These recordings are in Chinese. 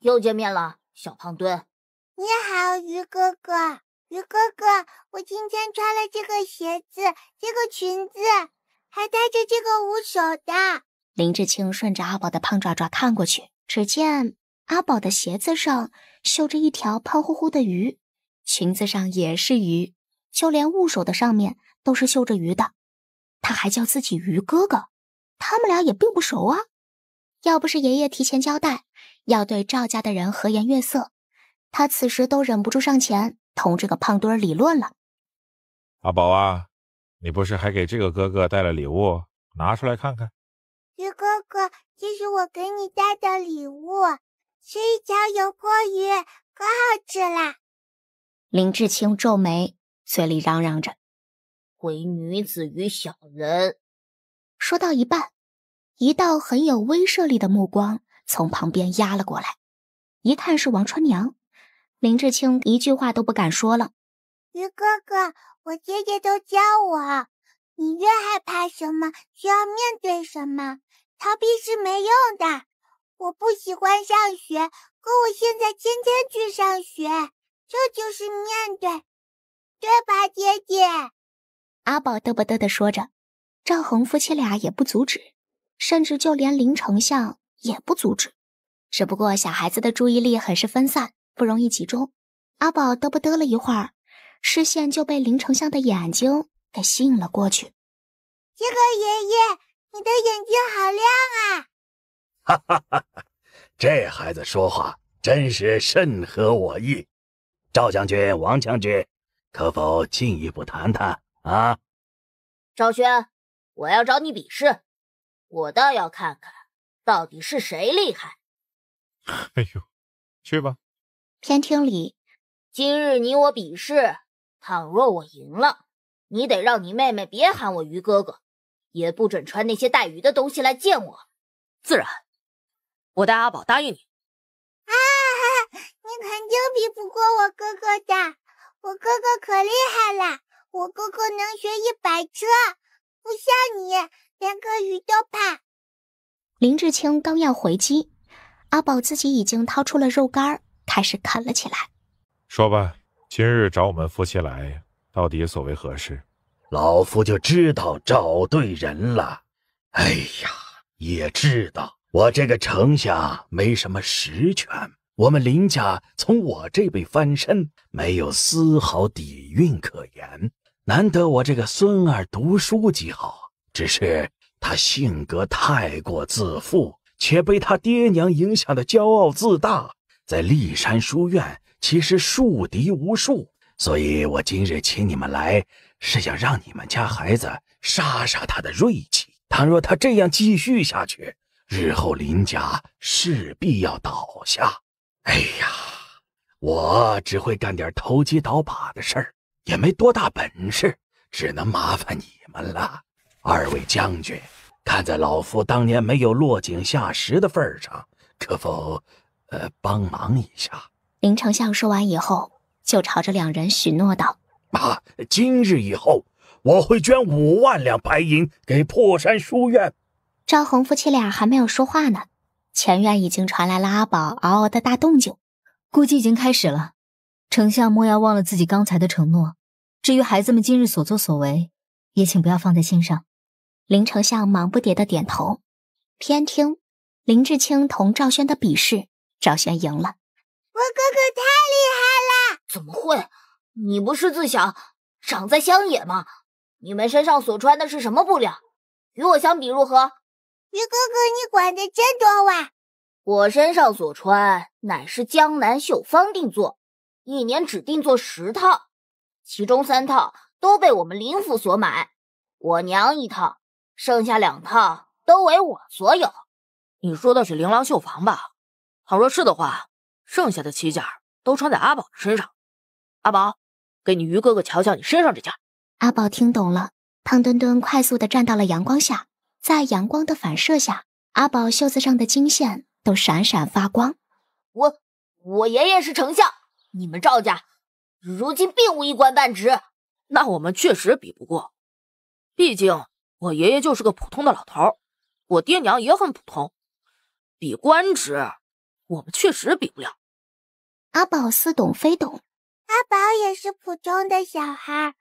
又见面了，小胖墩。你好，鱼哥哥，鱼哥哥，我今天穿了这个鞋子，这个裙子，还带着这个捂手的。林志清顺着阿宝的胖爪爪看过去，只见阿宝的鞋子上绣着一条胖乎乎的鱼，裙子上也是鱼，就连捂手的上面都是绣着鱼的。他还叫自己鱼哥哥，他们俩也并不熟啊。要不是爷爷提前交代。要对赵家的人和颜悦色，他此时都忍不住上前同这个胖墩儿理论了。阿宝啊，你不是还给这个哥哥带了礼物？拿出来看看。鱼哥哥，这是我给你带的礼物，是一条油泼鱼，可好吃了。林志清皱眉，嘴里嚷嚷着：“为女子与小人。”说到一半，一道很有威慑力的目光。从旁边压了过来，一看是王春娘，林志清一句话都不敢说了。鱼哥哥，我姐姐都教我，你越害怕什么，就要面对什么，逃避是没用的。我不喜欢上学，可我现在天天去上学，这就是面对，对吧，姐姐？阿宝嘚不嘚的说着，赵恒夫妻俩也不阻止，甚至就连林丞相。也不阻止，只不过小孩子的注意力很是分散，不容易集中。阿宝嘚不嘚了一会儿，视线就被林丞相的眼睛给吸引了过去。杰克爷爷，你的眼睛好亮啊！哈哈哈哈！这孩子说话真是甚合我意。赵将军、王将军，可否进一步谈谈啊？赵轩，我要找你比试，我倒要看看。到底是谁厉害？哎呦，去吧。偏厅里，今日你我比试，倘若我赢了，你得让你妹妹别喊我鱼哥哥，也不准穿那些带鱼的东西来见我。自然，我带阿宝答应你。啊，你肯定比不过我哥哥的，我哥哥可厉害了，我哥哥能学一百车，不像你，连个鱼都怕。林志清刚要回击，阿宝自己已经掏出了肉干，开始啃了起来。说吧，今日找我们夫妻来，到底所为何事？老夫就知道找对人了。哎呀，也知道我这个丞相没什么实权。我们林家从我这辈翻身，没有丝毫底蕴可言。难得我这个孙儿读书极好，只是……他性格太过自负，且被他爹娘影响的骄傲自大，在骊山书院其实树敌无数，所以我今日请你们来，是想让你们家孩子杀杀他的锐气。倘若他这样继续下去，日后林家势必要倒下。哎呀，我只会干点投机倒把的事儿，也没多大本事，只能麻烦你们了。二位将军，看在老夫当年没有落井下石的份儿上，可否，呃，帮忙一下？林丞相说完以后，就朝着两人许诺道：“啊，今日以后，我会捐五万两白银给破山书院。”赵红夫妻俩还没有说话呢，前院已经传来了阿宝嗷嗷的大动静，估计已经开始了。丞相莫要忘了自己刚才的承诺，至于孩子们今日所作所为，也请不要放在心上。林丞相忙不迭的点头，偏听林志清同赵轩的比试，赵轩赢了。我哥哥太厉害了！怎么会？你不是自小长在乡野吗？你们身上所穿的是什么布料？与我相比如何？余哥哥，你管得真多哇！我身上所穿乃是江南绣坊定做，一年只定做十套，其中三套都被我们林府所买，我娘一套。剩下两套都为我所有。你说的是玲琅绣房吧？倘若是的话，剩下的七件都穿在阿宝的身上。阿宝，给你于哥哥瞧瞧你身上这件。阿宝听懂了，胖墩墩快速的站到了阳光下，在阳光的反射下，阿宝袖子上的金线都闪闪发光。我，我爷爷是丞相，你们赵家如今并无一官半职，那我们确实比不过，毕竟。我爷爷就是个普通的老头，我爹娘也很普通。比官职，我们确实比不了。阿宝似懂非懂。阿宝也是普通的小孩儿，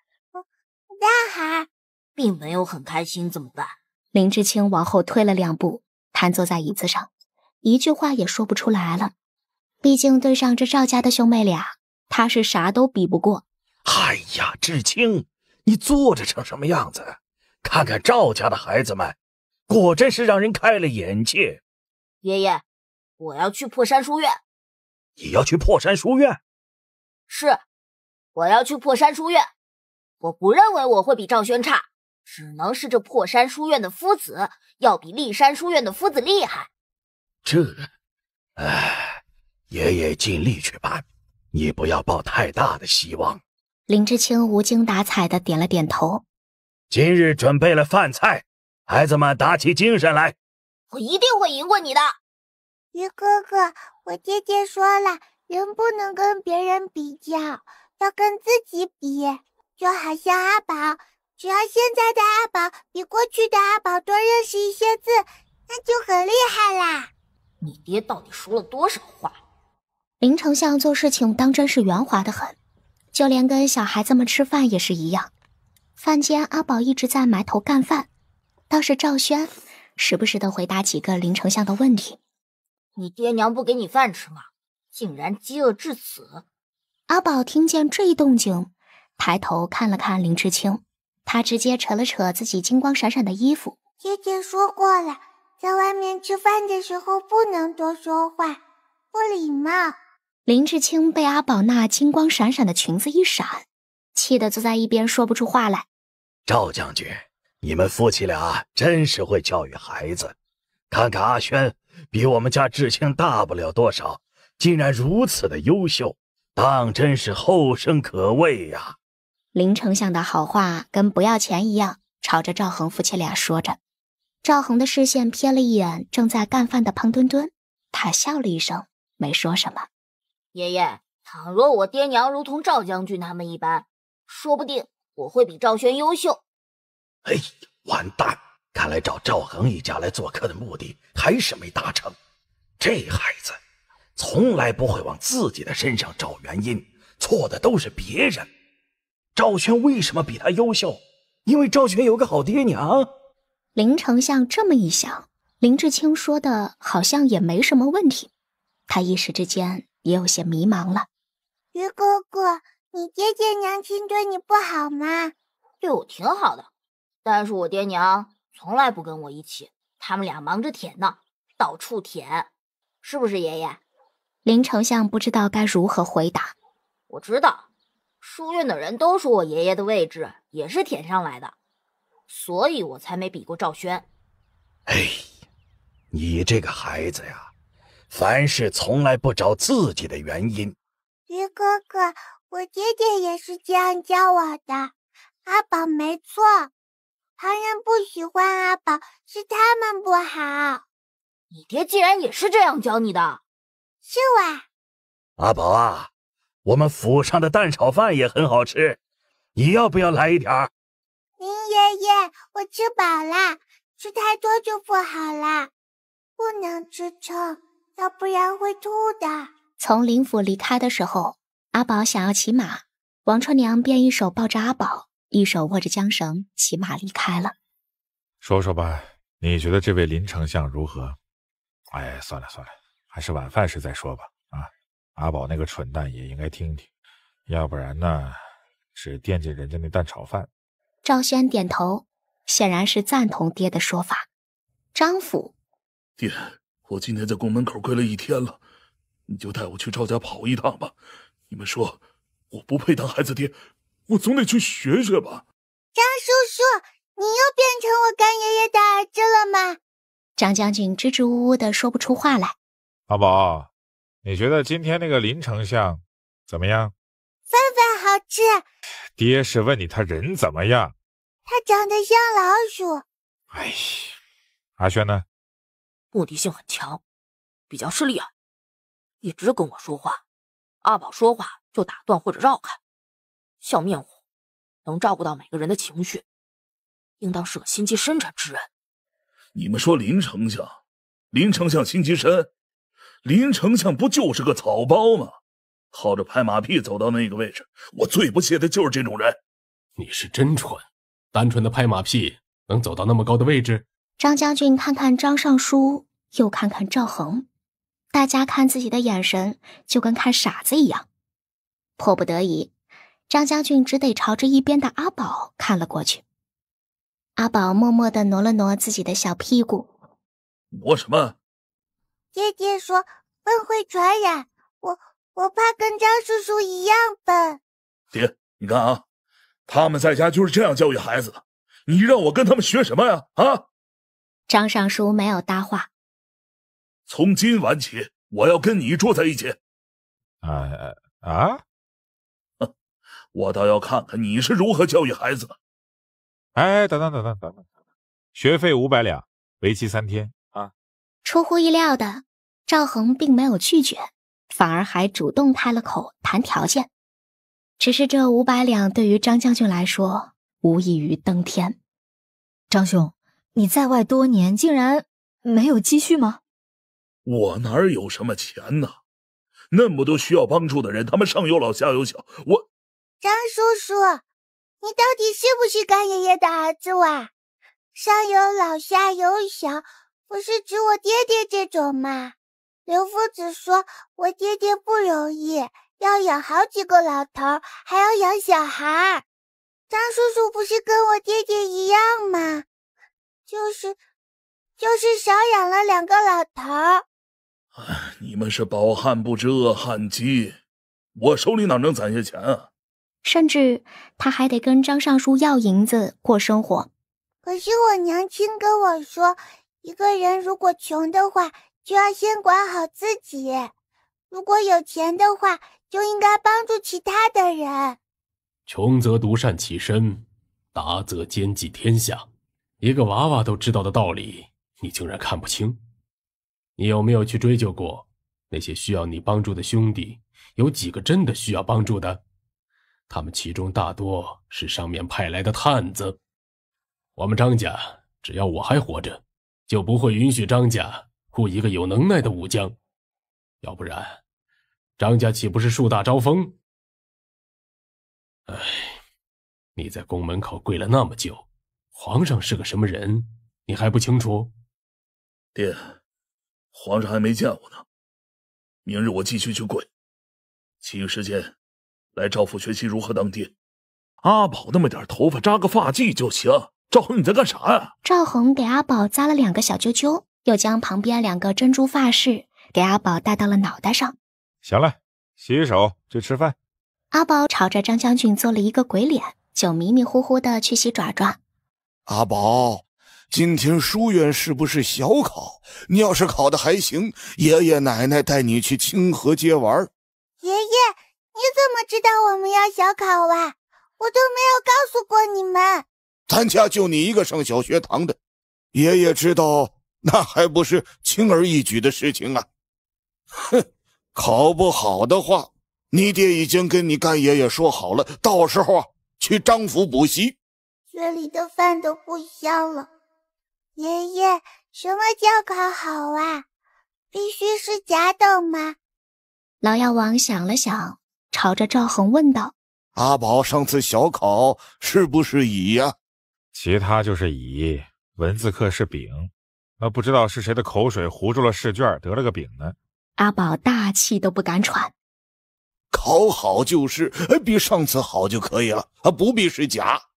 大孩儿，并没有很开心，怎么办？林志清往后退了两步，瘫坐在椅子上，一句话也说不出来了。毕竟对上这赵家的兄妹俩，他是啥都比不过。哎呀，志清，你坐着成什么样子？看看赵家的孩子们，果真是让人开了眼界。爷爷，我要去破山书院。你要去破山书院？是，我要去破山书院。我不认为我会比赵轩差，只能是这破山书院的夫子要比立山书院的夫子厉害。这，哎，爷爷尽力去办，你不要抱太大的希望。林志清无精打采的点了点头。今日准备了饭菜，孩子们打起精神来。我一定会赢过你的，鱼哥哥。我爹爹说了，人不能跟别人比较，要跟自己比。就好像阿宝，只要现在的阿宝比过去的阿宝多认识一些字，那就很厉害啦。你爹到底说了多少话？林丞相做事情当真是圆滑的很，就连跟小孩子们吃饭也是一样。饭间，阿宝一直在埋头干饭，倒是赵轩，时不时的回答几个林丞相的问题。你爹娘不给你饭吃吗？竟然饥饿至此！阿宝听见这一动静，抬头看了看林志清，他直接扯了扯自己金光闪闪的衣服。爹爹说过了，在外面吃饭的时候不能多说话，不礼貌。林志清被阿宝那金光闪闪的裙子一闪。气得坐在一边说不出话来。赵将军，你们夫妻俩真是会教育孩子。看看阿轩，比我们家志清大不了多少，竟然如此的优秀，当真是后生可畏呀！林丞相的好话跟不要钱一样，朝着赵恒夫妻俩说着。赵恒的视线瞥了一眼正在干饭的胖墩墩，他笑了一声，没说什么。爷爷，倘若我爹娘如同赵将军他们一般。说不定我会比赵轩优秀。哎完蛋！看来找赵恒一家来做客的目的还是没达成。这孩子从来不会往自己的身上找原因，错的都是别人。赵轩为什么比他优秀？因为赵轩有个好爹娘。林丞相这么一想，林志清说的好像也没什么问题，他一时之间也有些迷茫了。于哥哥。你爹爹娘亲对你不好吗？对我挺好的，但是我爹娘从来不跟我一起，他们俩忙着舔呢，到处舔，是不是爷爷？林丞相不知道该如何回答。我知道，书院的人都说我爷爷的位置也是舔上来的，所以我才没比过赵轩。哎，你这个孩子呀，凡事从来不找自己的原因。于哥哥。我爹爹也是这样教我的，阿宝没错，旁人不喜欢阿宝是他们不好。你爹竟然也是这样教你的，是啊。阿宝啊，我们府上的蛋炒饭也很好吃，你要不要来一点儿？林爷爷，我吃饱了，吃太多就不好了，不能吃撑，要不然会吐的。从林府离开的时候。阿宝想要骑马，王春娘便一手抱着阿宝，一手握着缰绳，骑马离开了。说说吧，你觉得这位林丞相如何？哎，算了算了，还是晚饭时再说吧。啊，阿宝那个蠢蛋也应该听听，要不然呢，只惦记人家那蛋炒饭。赵轩点头，显然是赞同爹的说法。张府，爹，我今天在宫门口跪了一天了，你就带我去赵家跑一趟吧。你们说，我不配当孩子爹，我总得去学学吧。张叔叔，你又变成我干爷爷的儿子了吗？张将军支支吾吾的说不出话来。阿宝，你觉得今天那个林丞相怎么样？饭饭好吃。爹是问你他人怎么样。他长得像老鼠。哎阿轩呢？目的性很强，比较势利眼，一直跟我说话。阿宝说话就打断或者绕开，笑面虎，能照顾到每个人的情绪，应当是个心机深沉之人。你们说林丞相，林丞相心机深，林丞相不就是个草包吗？靠着拍马屁走到那个位置，我最不屑的就是这种人。你是真蠢，单纯的拍马屁能走到那么高的位置？张将军看看张尚书，又看看赵恒。大家看自己的眼神就跟看傻子一样，迫不得已，张将军只得朝着一边的阿宝看了过去。阿宝默默的挪了挪自己的小屁股，挪什么？爹爹说笨会传染，我我怕跟张叔叔一样笨。爹，你看啊，他们在家就是这样教育孩子的，你让我跟他们学什么呀？啊！张尚书没有搭话。从今晚起，我要跟你住在一起。哎哎啊！哼，我倒要看看你是如何教育孩子的。哎，等等等等等等，学费五百两，为期三天啊！出乎意料的，赵恒并没有拒绝，反而还主动开了口谈条件。只是这五百两对于张将军来说，无异于登天。张兄，你在外多年，竟然没有积蓄吗？我哪儿有什么钱呢？那么多需要帮助的人，他们上有老下有小，我张叔叔，你到底是不是干爷爷的儿子哇？上有老下有小，不是指我爹爹这种吗？刘夫子说我爹爹不容易，要养好几个老头儿，还要养小孩儿。张叔叔不是跟我爹爹一样吗？就是，就是少养了两个老头儿。你们是饱汉不知饿汉饥，我手里哪能攒下钱啊？甚至他还得跟张尚书要银子过生活。可是我娘亲跟我说，一个人如果穷的话，就要先管好自己；如果有钱的话，就应该帮助其他的人。穷则独善其身，达则兼济天下，一个娃娃都知道的道理，你竟然看不清。你有没有去追究过，那些需要你帮助的兄弟，有几个真的需要帮助的？他们其中大多是上面派来的探子。我们张家只要我还活着，就不会允许张家雇一个有能耐的武将，要不然，张家岂不是树大招风？哎，你在宫门口跪了那么久，皇上是个什么人，你还不清楚？爹。皇上还没见我呢，明日我继续去跪，其余时间来赵府学习如何当爹。阿宝那么点头发扎个发髻就行。赵恒，你在干啥呀？赵恒给阿宝扎了两个小揪揪，又将旁边两个珍珠发饰给阿宝戴到了脑袋上。行了，洗洗手去吃饭。阿宝朝着张将军做了一个鬼脸，就迷迷糊糊的去洗爪爪。阿宝。今天书院是不是小考？你要是考的还行，爷爷奶奶带你去清河街玩。爷爷，你怎么知道我们要小考啊？我都没有告诉过你们。咱家就你一个上小学堂的，爷爷知道那还不是轻而易举的事情啊！哼，考不好的话，你爹已经跟你干爷爷说好了，到时候啊去张府补习。这里的饭都不香了。爷爷，什么叫考好啊？必须是甲等吗？老药王想了想，朝着赵恒问道：“阿宝，上次小考是不是乙呀？其他就是乙，文字课是丙，那不知道是谁的口水糊住了试卷，得了个丙呢？”阿宝大气都不敢喘。考好就是，比上次好就可以了，啊，不必是甲。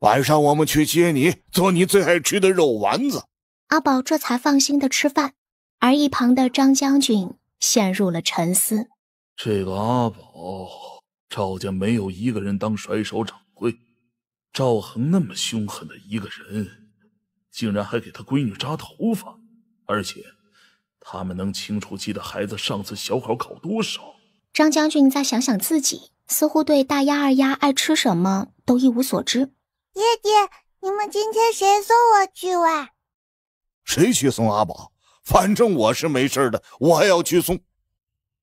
晚上我们去接你，做你最爱吃的肉丸子。阿宝这才放心的吃饭，而一旁的张将军陷入了沉思。这个阿宝，赵家没有一个人当甩手掌柜。赵恒那么凶狠的一个人，竟然还给他闺女扎头发，而且他们能清楚记得孩子上次小考考多少。张将军再想想自己，似乎对大丫二丫爱吃什么都一无所知。爹爹，你们今天谁送我去哇？谁去送阿宝？反正我是没事的，我还要去送。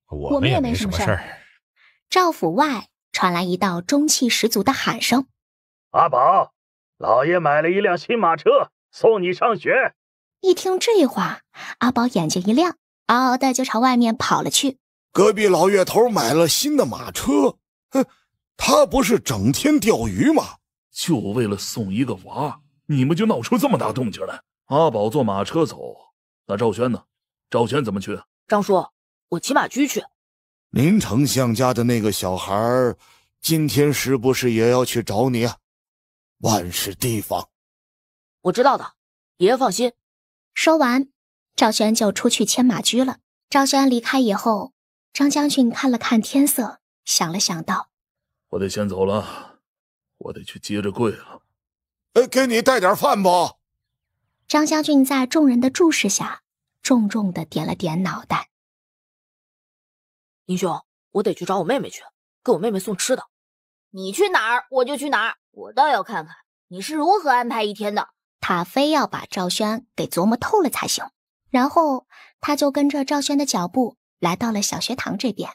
我们也没什么事儿。赵府外传来一道中气十足的喊声：“阿宝，老爷买了一辆新马车，送你上学。”一听这话，阿宝眼睛一亮，嗷嗷的就朝外面跑了去。隔壁老岳头买了新的马车，哼，他不是整天钓鱼吗？就为了送一个娃，你们就闹出这么大动静来？阿宝坐马车走，那赵轩呢？赵轩怎么去？张叔，我骑马驹去。林丞相家的那个小孩，今天是不是也要去找你啊？万事提防。我知道的，爷爷放心。说完，赵轩就出去牵马驹了。赵轩离开以后，张将军看了看天色，想了想，道：“我得先走了。”我得去接着跪了。哎，给你带点饭吧。张将军在众人的注视下，重重的点了点脑袋。林兄，我得去找我妹妹去，给我妹妹送吃的。你去哪儿，我就去哪儿。我倒要看看你是如何安排一天的。他非要把赵轩给琢磨透了才行。然后他就跟着赵轩的脚步来到了小学堂这边，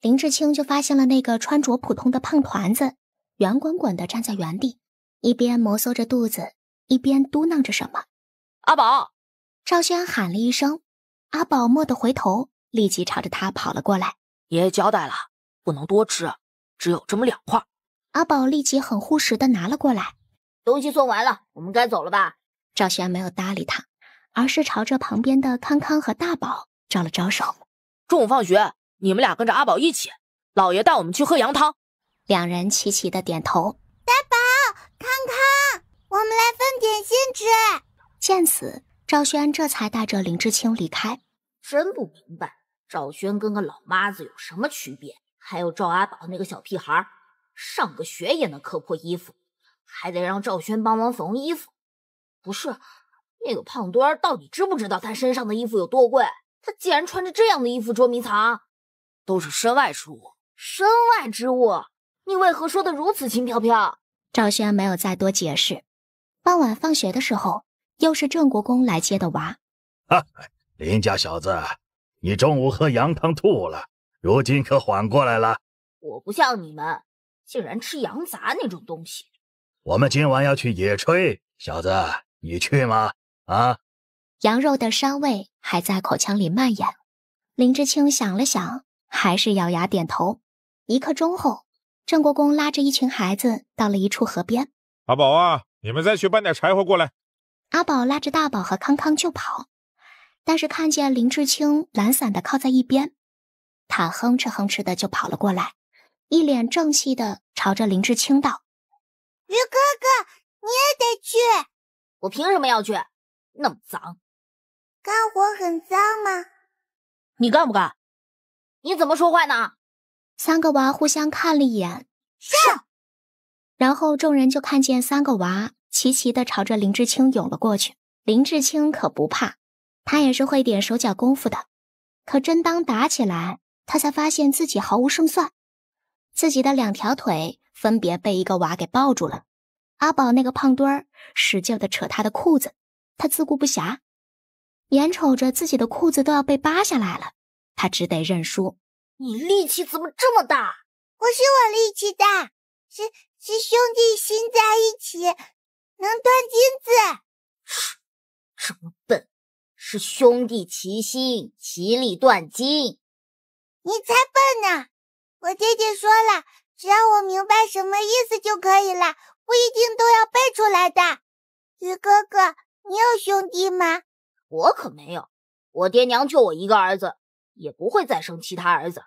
林志清就发现了那个穿着普通的胖团子。圆滚滚的站在原地，一边摩挲着肚子，一边嘟囔着什么。阿宝，赵轩喊了一声，阿宝蓦地回头，立即朝着他跑了过来。爷爷交代了，不能多吃，只有这么两块。阿宝立即很护食的拿了过来。东西送完了，我们该走了吧？赵轩没有搭理他，而是朝着旁边的康康和大宝招了招手。中午放学，你们俩跟着阿宝一起，老爷带我们去喝羊汤。两人齐齐的点头。大宝、康康，我们来分点心吃。见此，赵轩这才带着林志清离开。真不明白，赵轩跟个老妈子有什么区别？还有赵阿宝那个小屁孩，上个学也能磕破衣服，还得让赵轩帮忙缝衣服。不是，那个胖墩儿到底知不知道他身上的衣服有多贵？他竟然穿着这样的衣服捉迷藏。都是身外之物。身外之物。你为何说的如此轻飘飘？赵轩没有再多解释。傍晚放学的时候，又是郑国公来接的娃。哈、啊，林家小子，你中午喝羊汤吐了，如今可缓过来了？我不像你们，竟然吃羊杂那种东西。我们今晚要去野炊，小子，你去吗？啊？羊肉的膻味还在口腔里蔓延。林志清想了想，还是咬牙点头。一刻钟后。郑国公拉着一群孩子到了一处河边。阿宝啊，你们再去搬点柴火过来。阿宝拉着大宝和康康就跑，但是看见林志清懒散的靠在一边，他哼哧哼哧的就跑了过来，一脸正气的朝着林志清道：“鱼哥哥，你也得去。我凭什么要去？那么脏，干活很脏吗？你干不干？你怎么说话呢？”三个娃互相看了一眼，是。然后众人就看见三个娃齐齐的朝着林志清涌了过去。林志清可不怕，他也是会点手脚功夫的。可真当打起来，他才发现自己毫无胜算。自己的两条腿分别被一个娃给抱住了。阿宝那个胖墩儿使劲的扯他的裤子，他自顾不暇，眼瞅着自己的裤子都要被扒下来了，他只得认输。你力气怎么这么大？不是我力气大，是是兄弟心在一起，能断金子。嘘，这么笨？是兄弟齐心，其利断金。你才笨呢！我爹爹说了，只要我明白什么意思就可以了，不一定都要背出来的。鱼哥哥，你有兄弟吗？我可没有，我爹娘就我一个儿子。也不会再生其他儿子，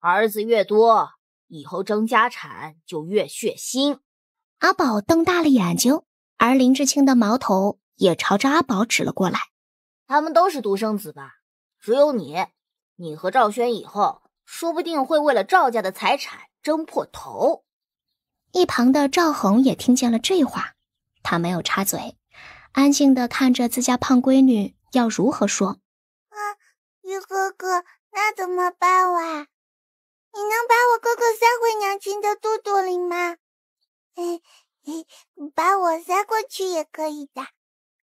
儿子越多，以后争家产就越血腥。阿宝瞪大了眼睛，而林志清的矛头也朝着阿宝指了过来。他们都是独生子吧？只有你，你和赵轩以后说不定会为了赵家的财产争破头。一旁的赵恒也听见了这话，他没有插嘴，安静的看着自家胖闺女要如何说。玉哥哥，那怎么办哇？你能把我哥哥塞回娘亲的肚肚里吗？哎 哎，把我塞过去也可以的。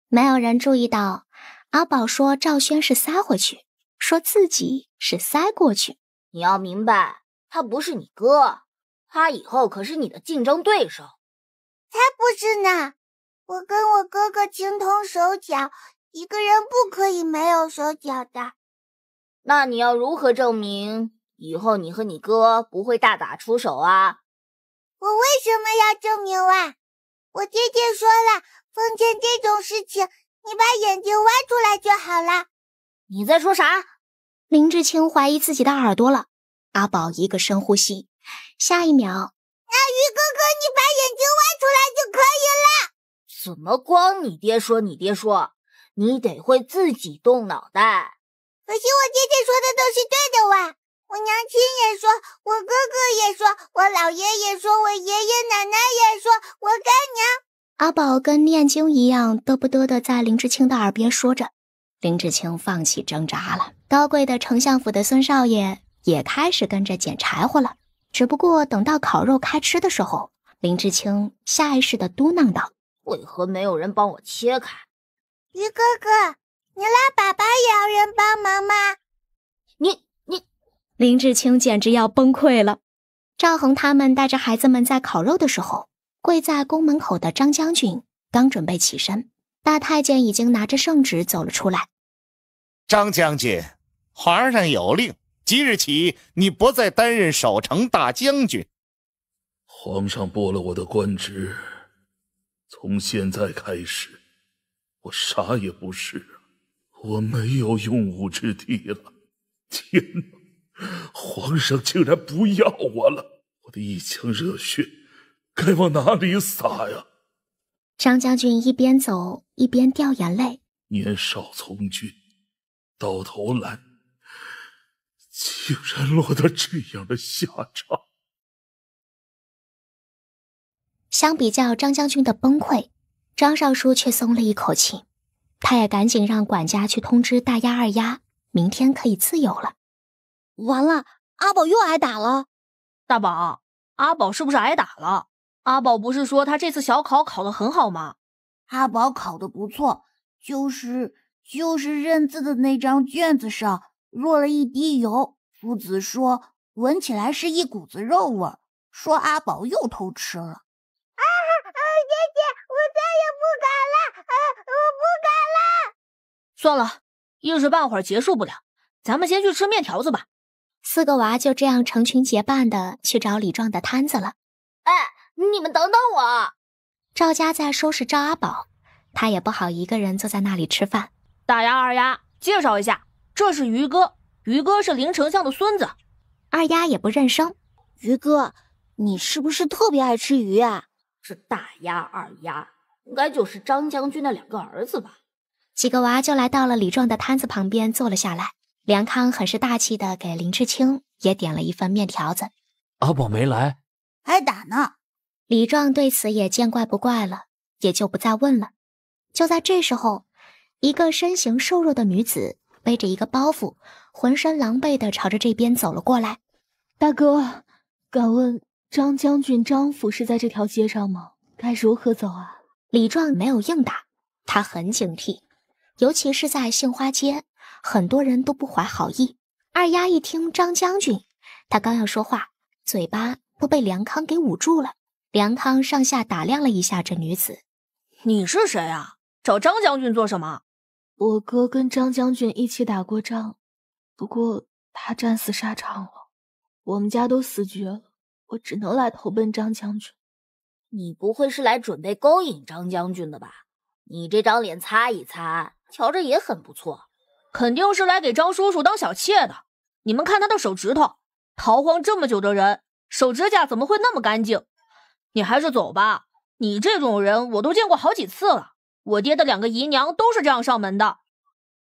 没有人注意到，阿宝说赵轩是塞回去，说自己是塞过去。你要明白，他不是你哥，他以后可是你的竞争对手。才不是呢！我跟我哥哥情同手脚，一个人不可以没有手脚的。那你要如何证明以后你和你哥不会大打出手啊？我为什么要证明啊？我爹爹说了，奉劝这种事情，你把眼睛挖出来就好了。你在说啥？林志清怀疑自己的耳朵了。阿宝一个深呼吸，下一秒，那于哥哥，你把眼睛挖出来就可以了。怎么光你爹说？你爹说，你得会自己动脑袋。可惜我爹爹说的都是对的哇！我娘亲也说，我哥哥也说，我姥爷也说，我爷爷奶奶也说，我干娘阿宝跟念经一样哆不嗦的在林志清的耳边说着。林志清放弃挣扎了。高贵的丞相府的孙少爷也开始跟着捡柴火了。只不过等到烤肉开吃的时候，林志清下意识的嘟囔道：“为何没有人帮我切开？”鱼哥哥。你拉粑粑也要人帮忙吗？你你，林志清简直要崩溃了。赵恒他们带着孩子们在烤肉的时候，跪在宫门口的张将军刚准备起身，大太监已经拿着圣旨走了出来。张将军，皇上有令，即日起你不再担任守城大将军。皇上拨了我的官职，从现在开始，我啥也不是。我没有用武之地了！天哪，皇上竟然不要我了！我的一腔热血该往哪里撒呀？张将军一边走一边掉眼泪。年少从军，到头来竟然落得这样的下场。相比较张将军的崩溃，张尚书却松了一口气。他也赶紧让管家去通知大丫、二丫，明天可以自由了。完了，阿宝又挨打了。大宝，阿宝是不是挨打了？阿宝不是说他这次小考考的很好吗？阿宝考的不错，就是就是认字的那张卷子上落了一滴油。夫子说闻起来是一股子肉味儿，说阿宝又偷吃了。啊哈！姐姐，我再也不敢了。算了，一时半会儿结束不了，咱们先去吃面条子吧。四个娃就这样成群结伴的去找李壮的摊子了。哎，你们等等我。赵家在收拾赵阿宝，他也不好一个人坐在那里吃饭。大丫、二丫，介绍一下，这是于哥。于哥是林丞相的孙子。二丫也不认生。于哥，你是不是特别爱吃鱼啊？这大丫、二丫，应该就是张将军的两个儿子吧？几个娃就来到了李壮的摊子旁边坐了下来，梁康很是大气的给林志清也点了一份面条子。阿宝没来，挨打呢。李壮对此也见怪不怪了，也就不再问了。就在这时候，一个身形瘦弱的女子背着一个包袱，浑身狼狈的朝着这边走了过来。大哥，敢问张将军张府是在这条街上吗？该如何走啊？李壮没有应答，他很警惕。尤其是在杏花街，很多人都不怀好意。二丫一听张将军，他刚要说话，嘴巴都被梁康给捂住了。梁康上下打量了一下这女子：“你是谁啊？找张将军做什么？”“我哥跟张将军一起打过仗，不过他战死沙场了，我们家都死绝了，我只能来投奔张将军。”“你不会是来准备勾引张将军的吧？你这张脸擦一擦。”瞧着也很不错，肯定是来给张叔叔当小妾的。你们看他的手指头，逃荒这么久的人，手指甲怎么会那么干净？你还是走吧，你这种人我都见过好几次了。我爹的两个姨娘都是这样上门的。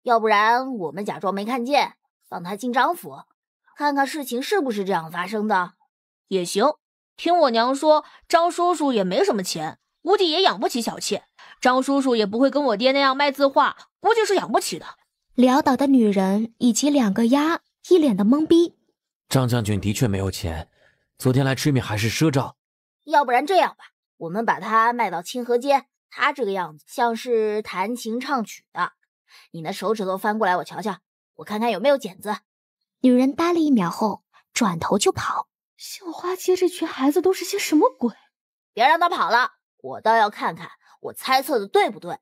要不然我们假装没看见，放他进张府，看看事情是不是这样发生的，也行。听我娘说，张叔叔也没什么钱，估计也养不起小妾。张叔叔也不会跟我爹那样卖字画，估计是养不起的。潦倒的女人以及两个丫一脸的懵逼。张将军的确没有钱，昨天来吃面还是赊账。要不然这样吧，我们把它卖到清河街。他这个样子像是弹琴唱曲的。你那手指头翻过来，我瞧瞧，我看看有没有茧子。女人呆了一秒后，转头就跑。绣花街这群孩子都是些什么鬼？别让他跑了，我倒要看看。我猜测的对不对？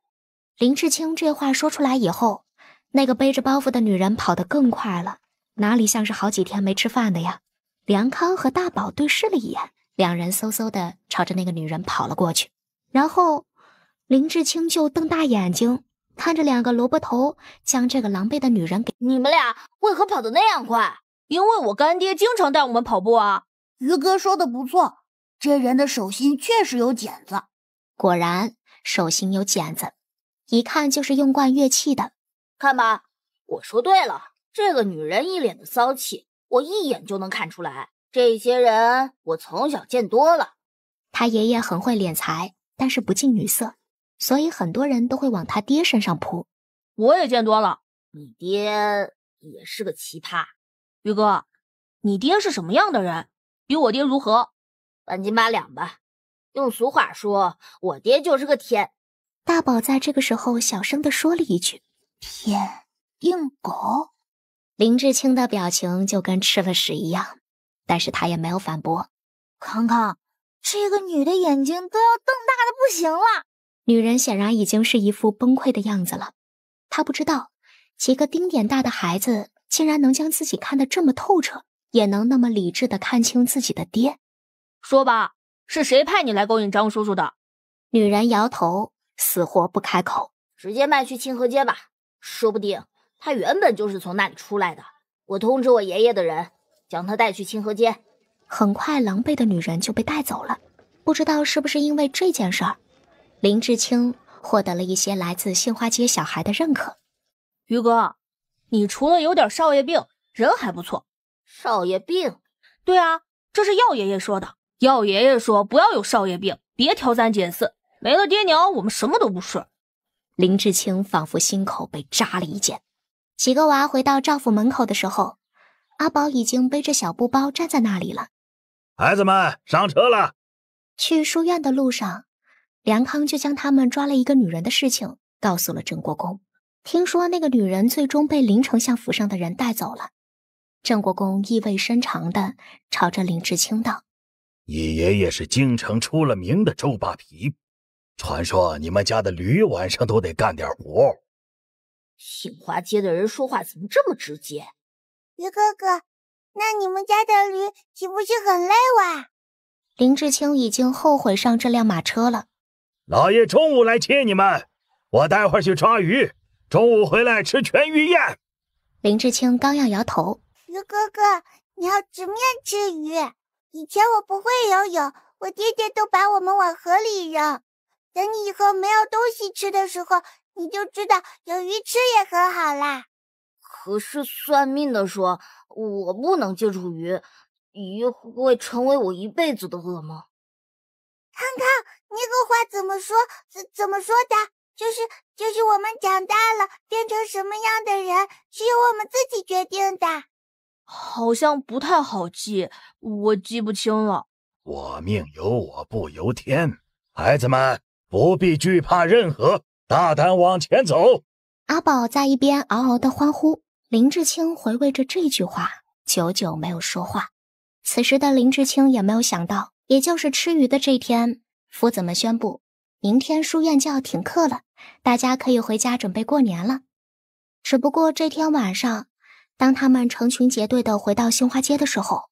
林志清这话说出来以后，那个背着包袱的女人跑得更快了，哪里像是好几天没吃饭的呀？梁康和大宝对视了一眼，两人嗖嗖的朝着那个女人跑了过去。然后，林志清就瞪大眼睛看着两个萝卜头将这个狼狈的女人给……你们俩为何跑得那样快？因为我干爹经常带我们跑步啊！于哥说的不错，这人的手心确实有茧子，果然。手心有茧子，一看就是用惯乐器的。看吧，我说对了，这个女人一脸的骚气，我一眼就能看出来。这些人我从小见多了。他爷爷很会敛财，但是不近女色，所以很多人都会往他爹身上扑。我也见多了，你爹也是个奇葩。宇哥，你爹是什么样的人？比我爹如何？半斤八两吧。用俗话说，我爹就是个天。大宝在这个时候小声的说了一句：“天硬狗。”林志清的表情就跟吃了屎一样，但是他也没有反驳。康康，这个女的眼睛都要瞪大的不行了。女人显然已经是一副崩溃的样子了。她不知道，几个丁点大的孩子竟然能将自己看得这么透彻，也能那么理智的看清自己的爹。说吧。是谁派你来勾引张叔叔的？女人摇头，死活不开口，直接卖去清河街吧，说不定他原本就是从那里出来的。我通知我爷爷的人，将他带去清河街。很快，狼狈的女人就被带走了。不知道是不是因为这件事儿，林志清获得了一些来自杏花街小孩的认可。于哥，你除了有点少爷病，人还不错。少爷病？对啊，这是药爷爷说的。要爷爷说，不要有少爷病，别挑三拣四。没了爹娘，我们什么都不是。林志清仿佛心口被扎了一剑。几个娃回到赵府门口的时候，阿宝已经背着小布包站在那里了。孩子们上车了。去书院的路上，梁康就将他们抓了一个女人的事情告诉了郑国公。听说那个女人最终被林丞相府上的人带走了。郑国公意味深长的朝着林志清道。你爷爷是京城出了名的周扒皮，传说你们家的驴晚上都得干点活。杏花街的人说话怎么这么直接？鱼哥哥，那你们家的驴岂不是很累哇？林志清已经后悔上这辆马车了。老爷中午来接你们，我待会儿去抓鱼，中午回来吃全鱼宴。林志清刚要摇头，鱼哥哥，你要直面吃鱼。以前我不会游泳，我爹爹都把我们往河里扔。等你以后没有东西吃的时候，你就知道有鱼吃也很好啦。可是算命的说，我不能接触鱼，鱼会成为我一辈子的噩梦。康康，那个话怎么说？怎怎么说的？就是就是，我们长大了，变成什么样的人，是由我们自己决定的。好像不太好记，我记不清了。我命由我不由天，孩子们不必惧怕任何，大胆往前走。阿宝在一边嗷嗷的欢呼。林志清回味着这句话，久久没有说话。此时的林志清也没有想到，也就是吃鱼的这天，夫子们宣布，明天书院就要停课了，大家可以回家准备过年了。只不过这天晚上。当他们成群结队的回到杏花街的时候，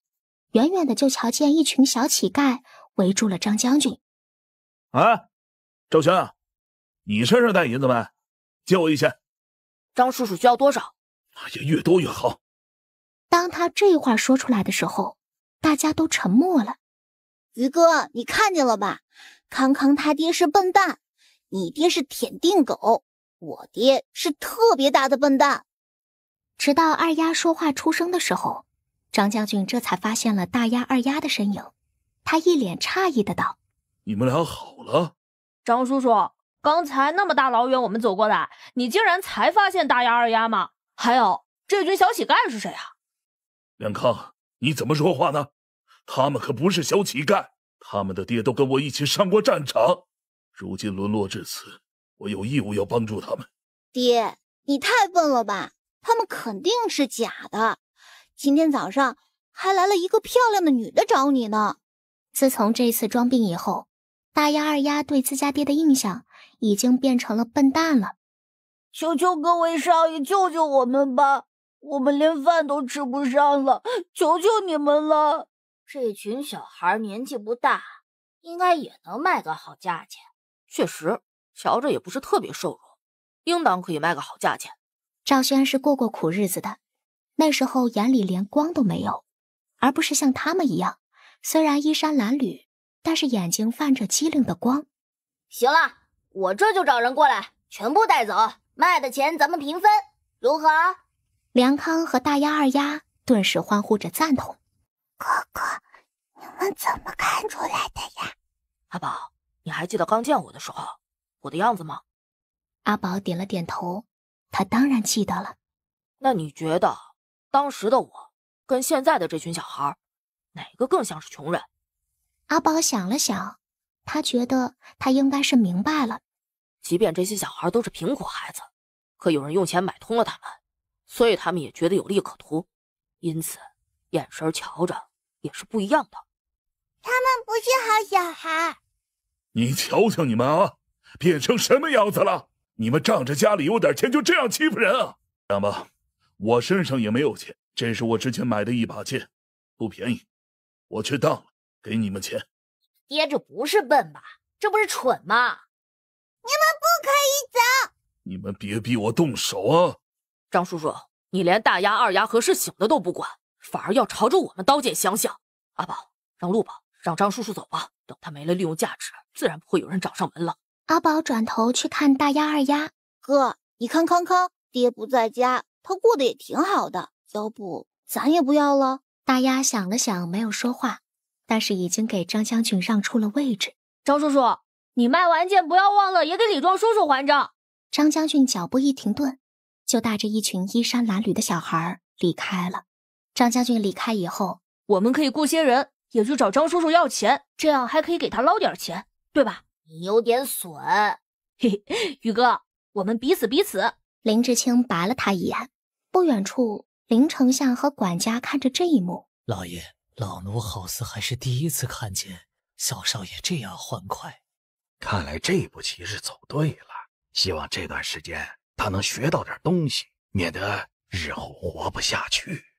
远远的就瞧见一群小乞丐围住了张将军。哎，赵轩，你身上带银子没？借我一些。张叔叔需要多少？哎呀，越多越好。当他这话说出来的时候，大家都沉默了。于哥，你看见了吧？康康他爹是笨蛋，你爹是舔腚狗，我爹是特别大的笨蛋。直到二丫说话出声的时候，张将军这才发现了大丫、二丫的身影。他一脸诧异的道：“你们俩好了？”张叔叔，刚才那么大老远我们走过来，你竟然才发现大丫、二丫吗？还有这群小乞丐是谁啊？梁康，你怎么说话呢？他们可不是小乞丐，他们的爹都跟我一起上过战场，如今沦落至此，我有义务要帮助他们。爹，你太笨了吧？他们肯定是假的。今天早上还来了一个漂亮的女的找你呢。自从这次装病以后，大丫二丫对自家爹的印象已经变成了笨蛋了。求求各位少爷救救我们吧，我们连饭都吃不上了，求求你们了。这群小孩年纪不大，应该也能卖个好价钱。确实，瞧着也不是特别瘦弱，应当可以卖个好价钱。赵轩是过过苦日子的，那时候眼里连光都没有，而不是像他们一样，虽然衣衫褴褛，但是眼睛泛着机灵的光。行了，我这就找人过来，全部带走，卖的钱咱们平分，如何？梁康和大丫、二丫顿时欢呼着赞同。哥哥，你们怎么看出来的呀？阿宝，你还记得刚见我的时候，我的样子吗？阿宝点了点头。他当然记得了。那你觉得，当时的我跟现在的这群小孩，哪个更像是穷人？阿宝想了想，他觉得他应该是明白了。即便这些小孩都是贫苦孩子，可有人用钱买通了他们，所以他们也觉得有利可图，因此眼神瞧着也是不一样的。他们不是好小孩。你瞧瞧你们啊，变成什么样子了？你们仗着家里有点钱，就这样欺负人啊？这样吧，我身上也没有钱，这是我之前买的一把剑，不便宜，我去当了，给你们钱。爹，这不是笨吧？这不是蠢吗？你们不可以走！你们别逼我动手啊！张叔叔，你连大牙、二牙何时醒的都不管，反而要朝着我们刀剑相向。阿宝，让路吧，让张叔叔走吧。等他没了利用价值，自然不会有人找上门了。阿宝转头去看大丫、二丫，哥，你看康康，爹不在家，他过得也挺好的。要不咱也不要了。大丫想了想，没有说话，但是已经给张将军让出了位置。张叔叔，你卖完剑不要忘了，也给李庄叔叔还账。张将军脚步一停顿，就带着一群衣衫褴褛的小孩离开了。张将军离开以后，我们可以雇些人，也去找张叔叔要钱，这样还可以给他捞点钱，对吧？你有点损，嘿嘿，宇哥，我们彼此彼此。林志清白了他一眼。不远处，林丞相和管家看着这一幕。老爷，老奴好似还是第一次看见小少爷这样欢快。看来这步棋是走对了。希望这段时间他能学到点东西，免得日后活不下去。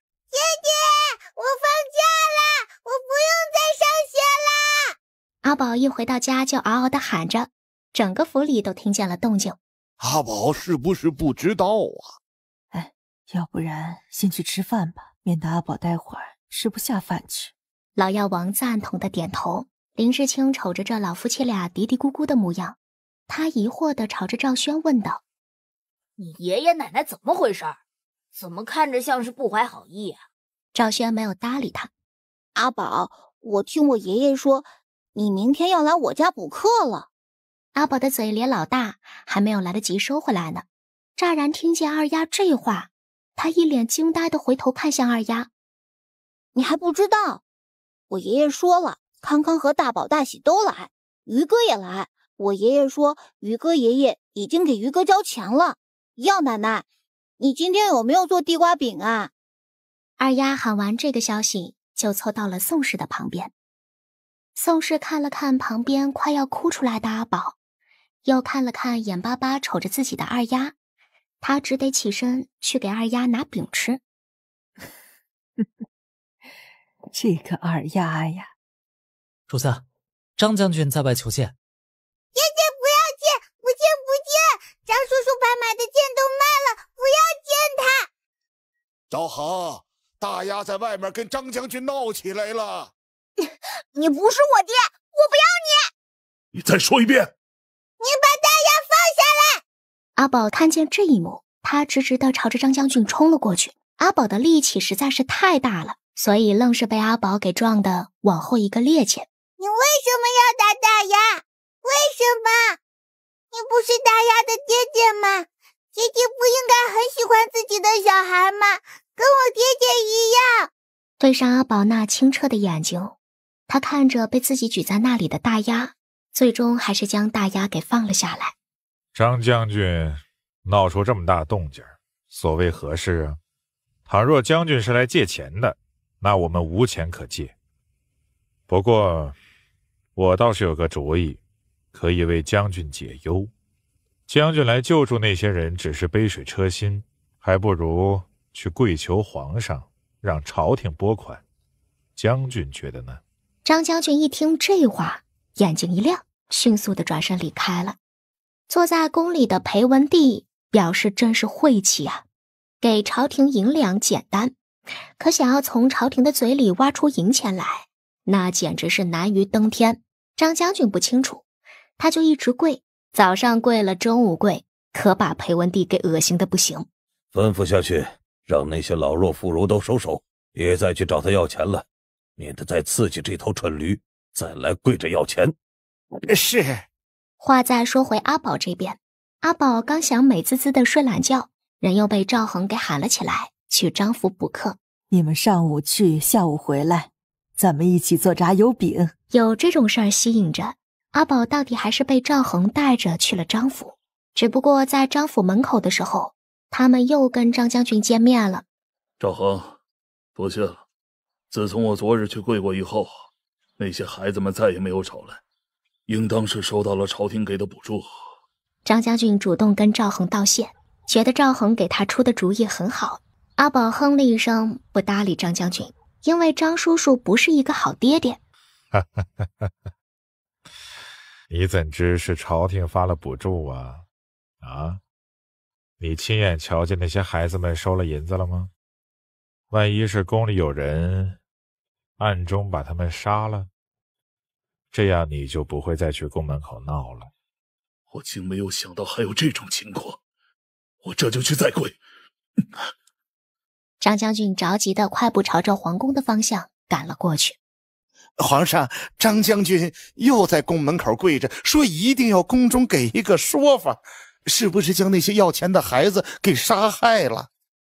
阿宝一回到家就嗷嗷的喊着，整个府里都听见了动静。阿宝是不是不知道啊？哎，要不然先去吃饭吧，免得阿宝待会儿吃不下饭去。老药王赞同的点头。林志清瞅着这老夫妻俩嘀嘀咕咕的模样，他疑惑的朝着赵轩问道：“你爷爷奶奶怎么回事？怎么看着像是不怀好意？”啊？”赵轩没有搭理他。阿宝，我听我爷爷说。你明天要来我家补课了，阿宝的嘴咧老大，还没有来得及收回来呢。乍然听见二丫这话，他一脸惊呆的回头看向二丫：“你还不知道？我爷爷说了，康康和大宝、大喜都来，于哥也来。我爷爷说，于哥爷爷已经给于哥交钱了。要奶奶，你今天有没有做地瓜饼啊？”二丫喊完这个消息，就凑到了宋氏的旁边。宋氏看了看旁边快要哭出来的阿宝，又看了看眼巴巴瞅着自己的二丫，他只得起身去给二丫拿饼吃。这个二丫呀，主子，张将军在外求见。姐姐不要见，不见不见！张叔叔把买的剑都卖了，不要见他。昭衡，大丫在外面跟张将军闹起来了。你不是我爹，我不要你！你再说一遍！你把大牙放下来！阿宝看见这一幕，他直直的朝着张将军冲了过去。阿宝的力气实在是太大了，所以愣是被阿宝给撞的往后一个趔趄。你为什么要打大牙？为什么？你不是大牙的爹爹吗？爹爹不应该很喜欢自己的小孩吗？跟我爹爹一样。对上阿宝那清澈的眼睛。他看着被自己举在那里的大鸭，最终还是将大鸭给放了下来。张将军闹出这么大动静，所谓何事啊？倘若将军是来借钱的，那我们无钱可借。不过，我倒是有个主意，可以为将军解忧。将军来救助那些人，只是杯水车薪，还不如去跪求皇上，让朝廷拨款。将军觉得呢？张将军一听这话，眼睛一亮，迅速的转身离开了。坐在宫里的裴文帝表示：“真是晦气啊！给朝廷银两简单，可想要从朝廷的嘴里挖出银钱来，那简直是难于登天。”张将军不清楚，他就一直跪，早上跪了，中午跪，可把裴文帝给恶心的不行。吩咐下去，让那些老弱妇孺都收手，别再去找他要钱了。免得再刺激这头蠢驴，再来跪着要钱。是。话再说回阿宝这边，阿宝刚想美滋滋的睡懒觉，人又被赵恒给喊了起来，去张府补课。你们上午去，下午回来，咱们一起做炸油饼。有这种事儿吸引着阿宝，到底还是被赵恒带着去了张府。只不过在张府门口的时候，他们又跟张将军见面了。赵恒，多谢了。自从我昨日去贵国以后，那些孩子们再也没有吵了，应当是收到了朝廷给的补助。张将军主动跟赵恒道谢，觉得赵恒给他出的主意很好。阿宝哼了一声，不搭理张将军，因为张叔叔不是一个好爹爹。哈哈哈哈！你怎知是朝廷发了补助啊？啊，你亲眼瞧见那些孩子们收了银子了吗？万一是宫里有人？暗中把他们杀了，这样你就不会再去宫门口闹了。我竟没有想到还有这种情况，我这就去再跪。张将军着急的快步朝着皇宫的方向赶了过去。皇上，张将军又在宫门口跪着，说一定要宫中给一个说法，是不是将那些要钱的孩子给杀害了？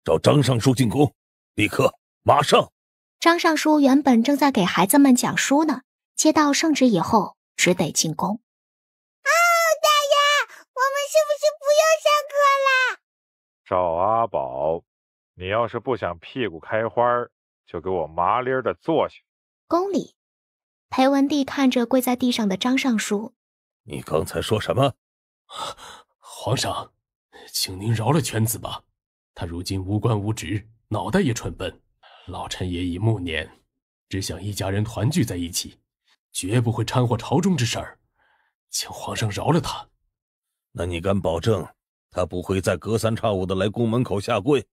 找张尚书进宫，立刻马上。张尚书原本正在给孩子们讲书呢，接到圣旨以后，只得进宫。啊，大人，我们是不是不用上课了？赵阿宝，你要是不想屁股开花，就给我麻利儿的坐下。宫里，裴文帝看着跪在地上的张尚书，你刚才说什么？皇上，请您饶了犬子吧，他如今无官无职，脑袋也蠢笨。老臣也已暮年，只想一家人团聚在一起，绝不会掺和朝中之事。儿，请皇上饶了他。那你敢保证他不会再隔三差五的来宫门口下跪？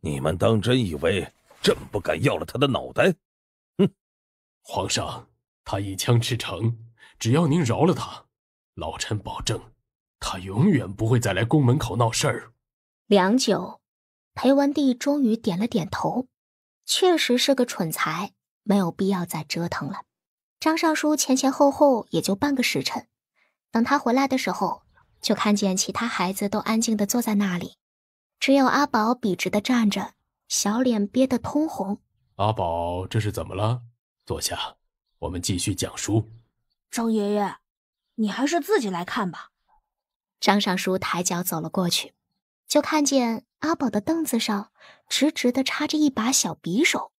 你们当真以为朕不敢要了他的脑袋？哼！皇上，他一腔赤诚，只要您饶了他，老臣保证，他永远不会再来宫门口闹事儿。良久，裴文帝终于点了点头。确实是个蠢材，没有必要再折腾了。张尚书前前后后也就半个时辰，等他回来的时候，就看见其他孩子都安静的坐在那里，只有阿宝笔直的站着，小脸憋得通红。阿宝这是怎么了？坐下，我们继续讲书。张爷爷，你还是自己来看吧。张尚书抬脚走了过去。就看见阿宝的凳子上直直的插着一把小匕首，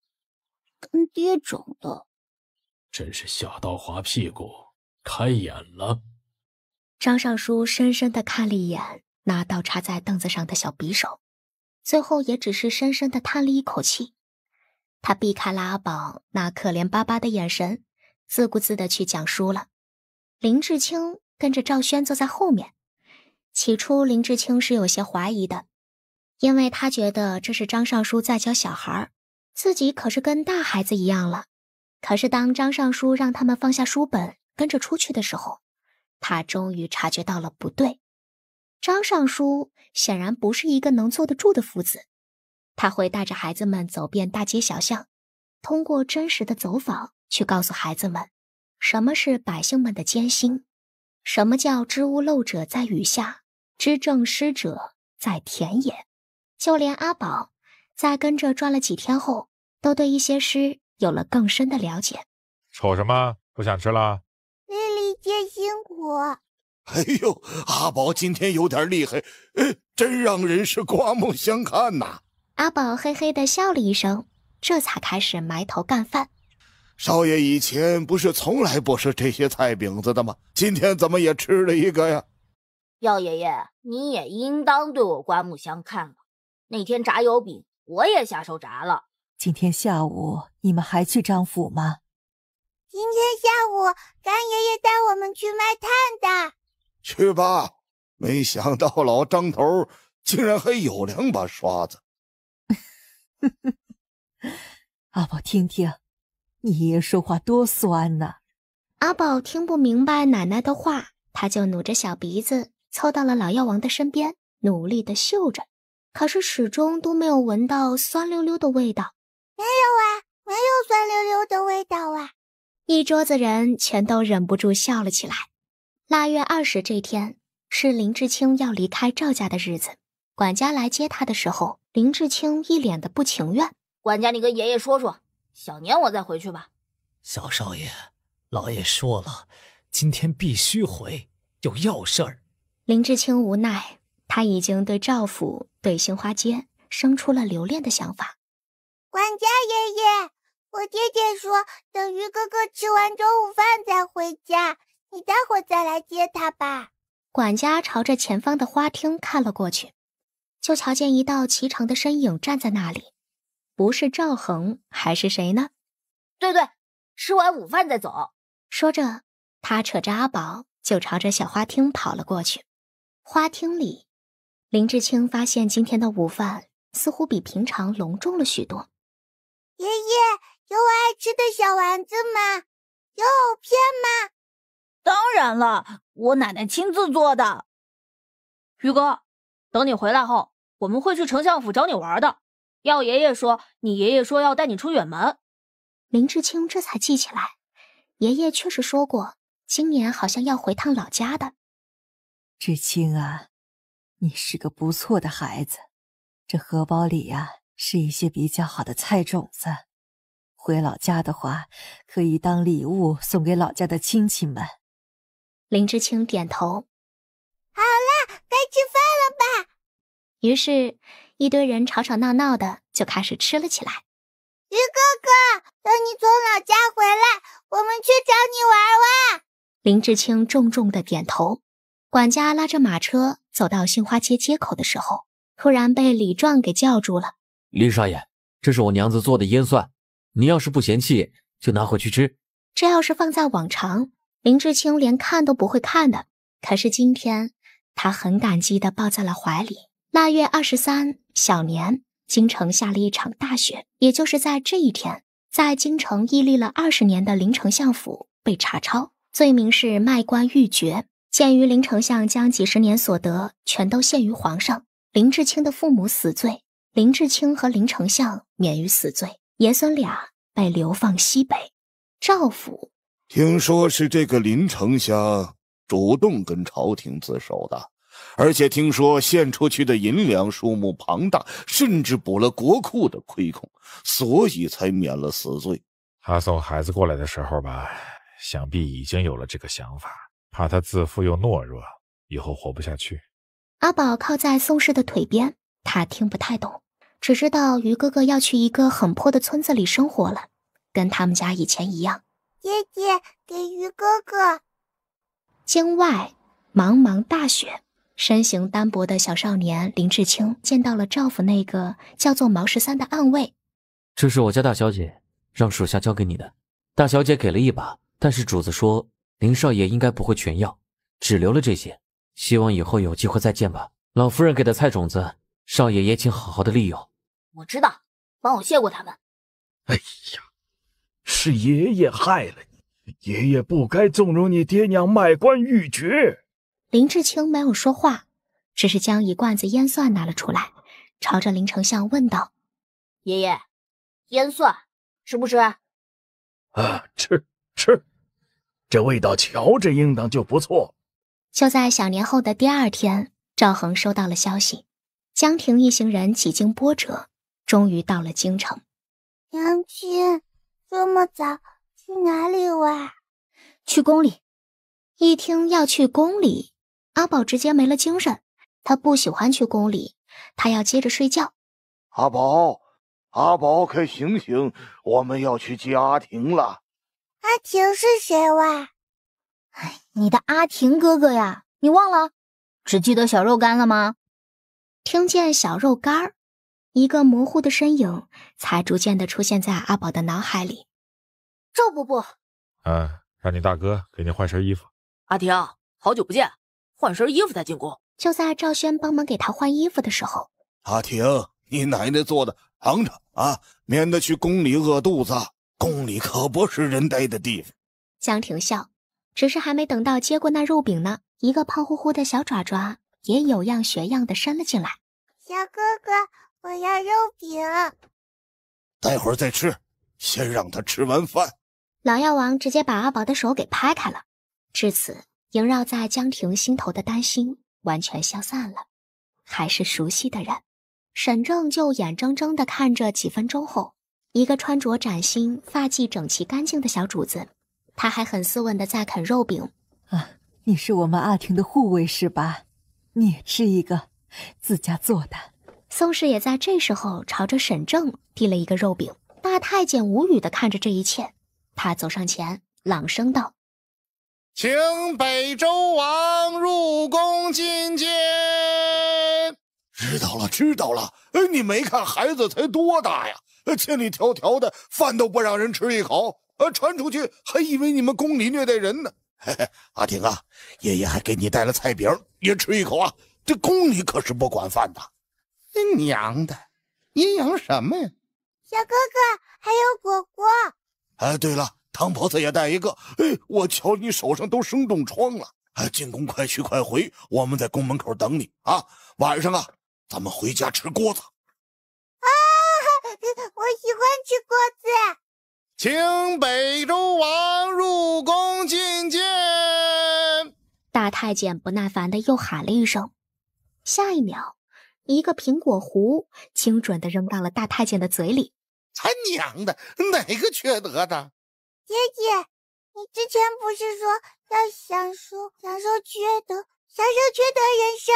跟爹肿的，真是小刀划屁股，开眼了。张尚书深深的看了一眼那刀插在凳子上的小匕首，最后也只是深深的叹了一口气。他避开了阿宝那可怜巴巴的眼神，自顾自的去讲书了。林志清跟着赵轩坐在后面。起初，林志清是有些怀疑的，因为他觉得这是张尚书在教小孩自己可是跟大孩子一样了。可是，当张尚书让他们放下书本，跟着出去的时候，他终于察觉到了不对。张尚书显然不是一个能坐得住的夫子，他会带着孩子们走遍大街小巷，通过真实的走访去告诉孩子们，什么是百姓们的艰辛。什么叫知屋漏者在雨下，知正失者在田野？就连阿宝，在跟着转了几天后，都对一些诗有了更深的了解。瞅什么？不想吃了？粒粒皆辛苦。哎呦，阿宝今天有点厉害，哎，真让人是刮目相看呐！阿宝嘿嘿的笑了一声，这才开始埋头干饭。少爷以前不是从来不吃这些菜饼子的吗？今天怎么也吃了一个呀？耀爷爷，你也应当对我刮目相看了。那天炸油饼，我也下手炸了。今天下午你们还去张府吗？今天下午干爷爷带我们去卖炭的。去吧！没想到老张头竟然还有两把刷子。阿 宝，听听。你爷爷说话多酸呐！阿宝听不明白奶奶的话，他就努着小鼻子凑到了老药王的身边，努力的嗅着，可是始终都没有闻到酸溜溜的味道。没有啊，没有酸溜溜的味道啊！一桌子人全都忍不住笑了起来。腊月二十这天是林志清要离开赵家的日子。管家来接他的时候，林志清一脸的不情愿。管家，你跟爷爷说说。小年我再回去吧。小少爷，老爷说了，今天必须回，有要事儿。林志清无奈，他已经对赵府、对杏花街生出了留恋的想法。管家爷爷，我爹爹说，等于哥哥吃完中午饭再回家，你待会再来接他吧。管家朝着前方的花厅看了过去，就瞧见一道颀长的身影站在那里。不是赵恒还是谁呢？对对，吃完午饭再走。说着，他扯着阿宝就朝着小花厅跑了过去。花厅里，林志清发现今天的午饭似乎比平常隆重了许多。爷爷，有我爱吃的小丸子吗？有藕片吗？当然了，我奶奶亲自做的。于哥，等你回来后，我们会去丞相府找你玩的。要爷爷说，你爷爷说要带你出远门。林志清这才记起来，爷爷确实说过，今年好像要回趟老家的。志清啊，你是个不错的孩子。这荷包里呀，是一些比较好的菜种子。回老家的话，可以当礼物送给老家的亲戚们。林志清点头。好了，该吃饭了吧？于是。一堆人吵吵闹闹的就开始吃了起来。鱼哥哥，等你从老家回来，我们去找你玩玩。林志清重重的点头。管家拉着马车走到杏花街街口的时候，突然被李壮给叫住了。林少爷，这是我娘子做的腌蒜，你要是不嫌弃，就拿回去吃。这要是放在往常，林志清连看都不会看的。可是今天，他很感激的抱在了怀里。腊月二十三。小年，京城下了一场大雪。也就是在这一天，在京城屹立了二十年的林丞相府被查抄，罪名是卖官鬻爵。鉴于林丞相将几十年所得全都献于皇上，林志清的父母死罪，林志清和林丞相免于死罪，爷孙俩被流放西北。赵府，听说是这个林丞相主动跟朝廷自首的。而且听说献出去的银两数目庞大，甚至补了国库的亏空，所以才免了死罪。他送孩子过来的时候吧，想必已经有了这个想法，怕他自负又懦弱，以后活不下去。阿宝靠在宋氏的腿边，他听不太懂，只知道于哥哥要去一个很破的村子里生活了，跟他们家以前一样。爷爷给于哥哥。京外，茫茫大雪。身形单薄的小少年林志清见到了赵府那个叫做毛十三的暗卫，这是我家大小姐让属下交给你的。大小姐给了一把，但是主子说林少爷应该不会全要，只留了这些。希望以后有机会再见吧。老夫人给的菜种子，少爷也请好好的利用。我知道，帮我谢过他们。哎呀，是爷爷害了你，爷爷不该纵容你爹娘卖官鬻爵。林志清没有说话，只是将一罐子腌蒜拿了出来，朝着林丞相问道：“爷爷，腌蒜吃不吃？”“啊，吃吃，这味道瞧着应当就不错。”就在小年后的第二天，赵恒收到了消息，江婷一行人几经波折，终于到了京城。娘亲，这么早去哪里玩？去宫里。一听要去宫里。阿宝直接没了精神，他不喜欢去宫里，他要接着睡觉。阿宝，阿宝，快醒醒，我们要去接阿婷了。阿婷是谁哇？哎，你的阿婷哥哥呀，你忘了？只记得小肉干了吗？听见小肉干儿，一个模糊的身影才逐渐的出现在阿宝的脑海里。赵伯伯，嗯，让你大哥给你换身衣服。阿婷，好久不见。换身衣服再进宫。就在赵轩帮忙给他换衣服的时候，阿婷，你奶奶做的，尝尝啊，免得去宫里饿肚子。宫里可不是人待的地方。江婷笑，只是还没等到接过那肉饼呢，一个胖乎乎的小爪爪也有样学样的伸了进来。小哥哥，我要肉饼。待会儿再吃，先让他吃完饭。老药王直接把阿宝的手给拍开了。至此。萦绕在江婷心头的担心完全消散了，还是熟悉的人，沈正就眼睁睁地看着几分钟后，一个穿着崭新、发髻整齐干净的小主子，他还很斯文的在啃肉饼。啊，你是我们阿婷的护卫是吧？你也吃一个，自家做的。宋氏也在这时候朝着沈正递了一个肉饼。大太监无语的看着这一切，他走上前，朗声道。请北周王入宫觐见。知道了，知道了。呃，你没看孩子才多大呀？千里迢迢的，饭都不让人吃一口。呃，传出去还以为你们宫里虐待人呢。嘿嘿，阿婷啊，爷爷还给你带了菜饼，也吃一口啊。这宫里可是不管饭的。娘的，阴阳什么呀？小哥哥，还有果果。哎，对了。唐婆子也带一个。哎，我瞧你手上都生冻疮了。进宫快去快回，我们在宫门口等你啊！晚上啊，咱们回家吃锅子。啊，我喜欢吃锅子。请北周王入宫觐见。大太监不耐烦的又喊了一声，下一秒，一个苹果核精准的扔到了大太监的嘴里。他娘的，哪个缺德的？姐姐，你之前不是说要享受享受缺德，享受缺德人生？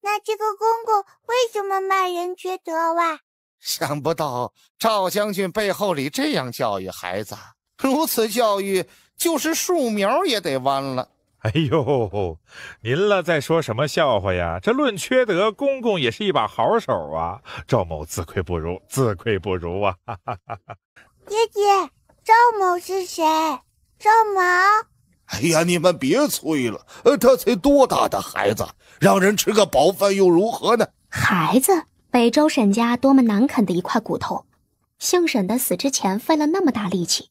那这个公公为什么骂人缺德哇？想不到赵将军背后里这样教育孩子，如此教育就是树苗也得弯了。哎呦，您了在说什么笑话呀？这论缺德，公公也是一把好手啊。赵某自愧不如，自愧不如啊！姐姐。赵某是谁？赵某？哎呀，你们别催了，呃，他才多大的孩子？让人吃个饱饭又如何呢？孩子，北周沈家多么难啃的一块骨头，姓沈的死之前费了那么大力气，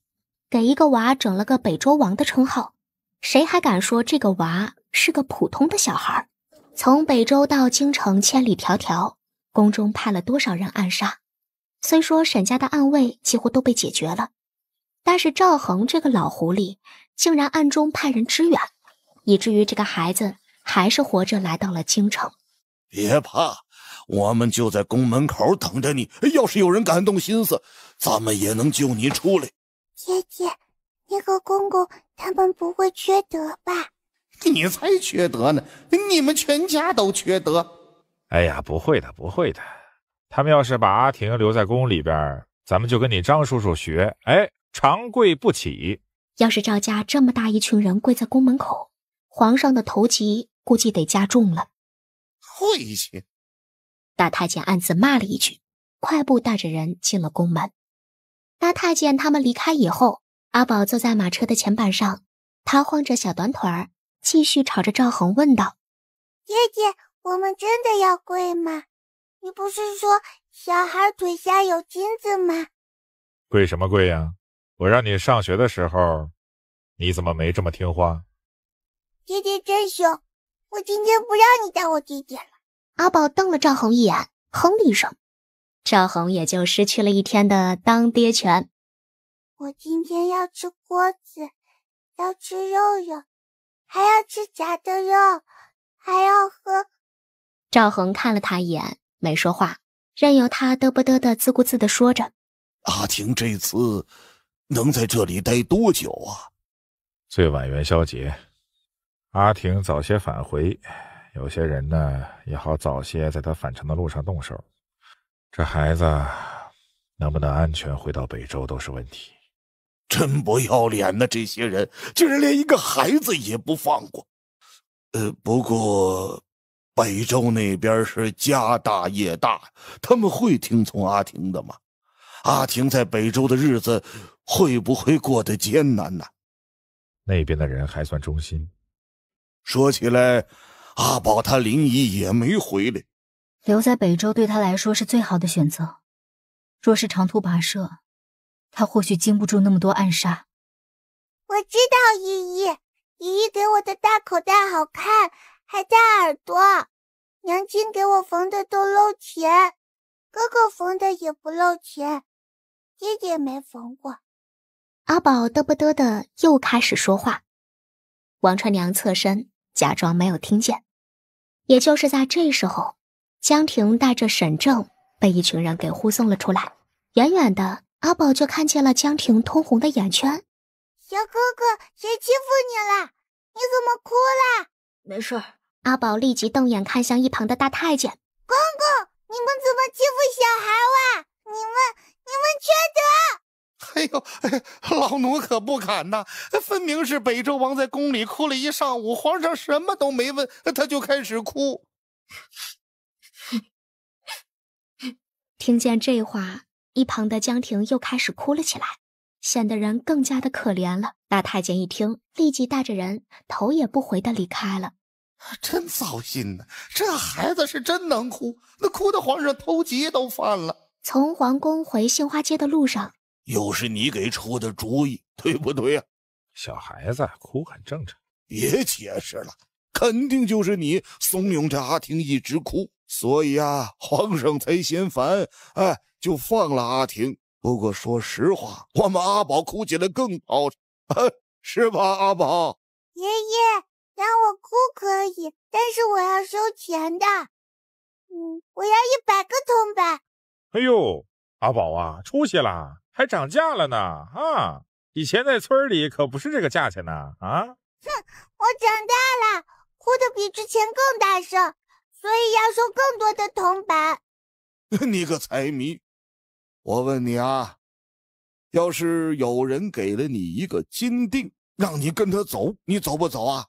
给一个娃整了个北周王的称号，谁还敢说这个娃是个普通的小孩？从北周到京城千里迢迢，宫中派了多少人暗杀？虽说沈家的暗卫几乎都被解决了。但是赵恒这个老狐狸，竟然暗中派人支援，以至于这个孩子还是活着来到了京城。别怕，我们就在宫门口等着你。要是有人敢动心思，咱们也能救你出来。姐姐，那个公公他们不会缺德吧？你才缺德呢！你们全家都缺德。哎呀，不会的，不会的。他们要是把阿婷留在宫里边，咱们就跟你张叔叔学。哎。长跪不起。要是赵家这么大一群人跪在宫门口，皇上的头疾估计得加重了。晦气！大太监暗自骂了一句，快步带着人进了宫门。大太监他们离开以后，阿宝坐在马车的前板上，他晃着小短腿儿，继续朝着赵恒问道：“爹爹，我们真的要跪吗？你不是说小孩腿下有金子吗？跪什么跪呀？”我让你上学的时候，你怎么没这么听话？爹爹真凶！我今天不让你当我爹爹了。阿宝瞪了赵恒一眼，哼了一声。赵恒也就失去了一天的当爹权。我今天要吃锅子，要吃肉肉，还要吃炸的肉，还要喝。赵恒看了他一眼，没说话，任由他嘚啵嘚的自顾自的说着。阿婷这次。能在这里待多久啊？最晚元宵节，阿婷早些返回，有些人呢也好早些在他返程的路上动手。这孩子能不能安全回到北周都是问题。真不要脸呢！这些人竟然连一个孩子也不放过。呃，不过北周那边是家大业大，他们会听从阿婷的吗？阿婷在北周的日子会不会过得艰难呢？那边的人还算忠心。说起来，阿宝他林姨也没回来，留在北周对他来说是最好的选择。若是长途跋涉，他或许经不住那么多暗杀。我知道，姨姨，姨姨给我的大口袋好看，还带耳朵。娘亲给我缝的都漏钱，哥哥缝的也不漏钱。爹爷没缝过。阿宝嘚啵嘚的又开始说话。王春娘侧身假装没有听见。也就是在这时候，江婷带着沈正被一群人给护送了出来。远远的，阿宝就看见了江婷通红的眼圈。小哥哥，谁欺负你了？你怎么哭了？没事。阿宝立即瞪眼看向一旁的大太监。公公，你们怎么欺负小孩哇？你们。你们缺德！哎呦，老奴可不敢呐！分明是北周王在宫里哭了一上午，皇上什么都没问，他就开始哭。听见这话，一旁的江婷又开始哭了起来，显得人更加的可怜了。大太监一听，立即带着人头也不回的离开了。真糟心呐！这孩子是真能哭，那哭的皇上头鸡都犯了。从皇宫回杏花街的路上，又是你给出的主意，对不对呀？小孩子哭很正常，别解释了，肯定就是你怂恿着阿婷一直哭，所以啊，皇上才嫌烦，哎，就放了阿婷。不过说实话，我们阿宝哭起来更好，啊，是吧，阿宝？爷爷让我哭可以，但是我要收钱的，嗯，我要一百个铜板。哎呦，阿宝啊，出息了，还涨价了呢！啊，以前在村里可不是这个价钱呢！啊，哼，我长大了，哭得比之前更大声，所以要收更多的铜板。你个财迷！我问你啊，要是有人给了你一个金锭，让你跟他走，你走不走啊？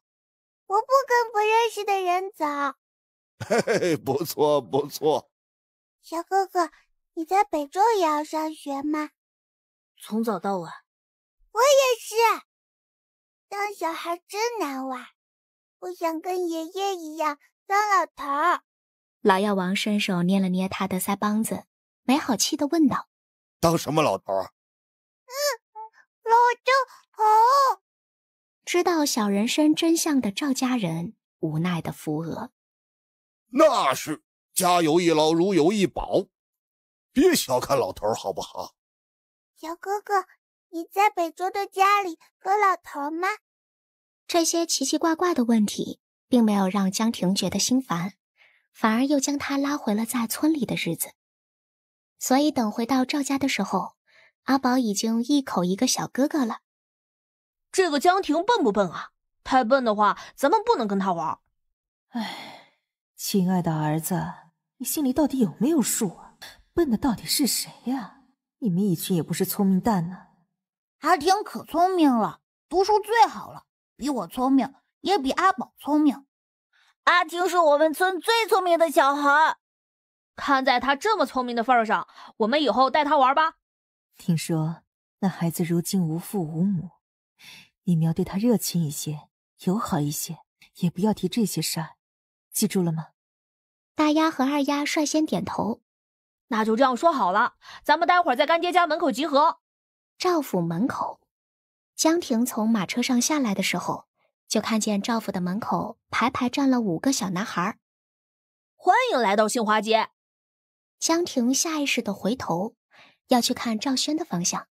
我不跟不认识的人走。嘿 嘿，不错不错，小哥哥。你在北州也要上学吗？从早到晚。我也是。当小孩真难玩。我想跟爷爷一样当老头。老药王伸手捏了捏他的腮帮子，没好气的问道：“当什么老头啊？”嗯，老头。知道小人参真相的赵家人无奈的扶额。那是家有一老，如有一宝。别小看老头，好不好？小哥哥，你在北周的家里和老头吗？这些奇奇怪怪的问题，并没有让江婷觉得心烦，反而又将他拉回了在村里的日子。所以等回到赵家的时候，阿宝已经一口一个小哥哥了。这个江婷笨不笨啊？太笨的话，咱们不能跟他玩。哎，亲爱的儿子，你心里到底有没有数？啊？笨的到底是谁呀？你们一群也不是聪明蛋呢。阿婷可聪明了，读书最好了，比我聪明，也比阿宝聪明。阿婷是我们村最聪明的小孩。看在她这么聪明的份上，我们以后带她玩吧。听说那孩子如今无父无母，你们要对她热情一些，友好一些，也不要提这些事儿，记住了吗？大丫和二丫率先点头。那就这样说好了，咱们待会儿在干爹家门口集合。赵府门口，江婷从马车上下来的时候，就看见赵府的门口排排站了五个小男孩。欢迎来到杏花街。江婷下意识的回头，要去看赵轩的方向。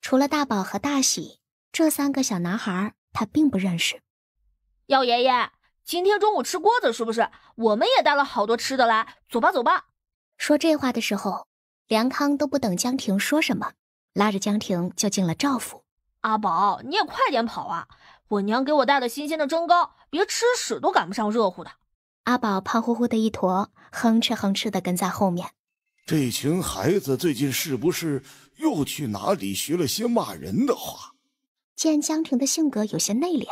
除了大宝和大喜，这三个小男孩他并不认识。耀爷爷，今天中午吃锅子是不是？我们也带了好多吃的来，走吧走吧。说这话的时候，梁康都不等江婷说什么，拉着江婷就进了赵府。阿宝，你也快点跑啊！我娘给我带了新鲜的蒸糕，别吃屎都赶不上热乎的。阿宝胖乎乎的一坨，哼哧哼哧的跟在后面。这群孩子最近是不是又去哪里学了些骂人的话？见江婷的性格有些内敛，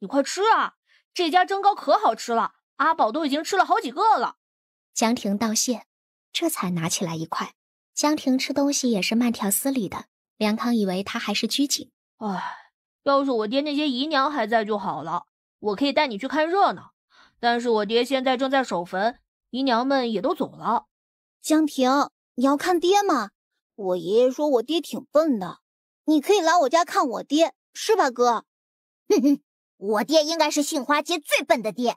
你快吃啊！这家蒸糕可好吃了，阿宝都已经吃了好几个了。江婷道谢。这才拿起来一块。江婷吃东西也是慢条斯理的，梁康以为他还是拘谨。唉，要是我爹那些姨娘还在就好了，我可以带你去看热闹。但是我爹现在正在守坟，姨娘们也都走了。江婷，你要看爹吗？我爷爷说我爹挺笨的，你可以来我家看我爹，是吧，哥？哼哼，我爹应该是杏花街最笨的爹。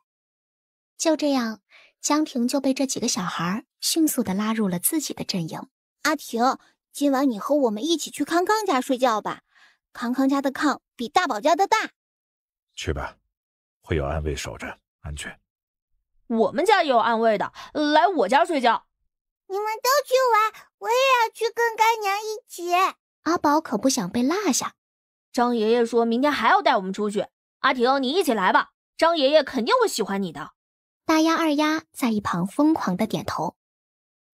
就这样，江婷就被这几个小孩。迅速的拉入了自己的阵营。阿婷，今晚你和我们一起去康康家睡觉吧，康康家的炕比大宝家的大。去吧，会有暗卫守着，安全。我们家也有暗卫的，来我家睡觉。你们都去玩，我也要去跟干娘一起。阿宝可不想被落下。张爷爷说明天还要带我们出去，阿婷，你一起来吧，张爷爷肯定会喜欢你的。大丫、二丫在一旁疯狂的点头。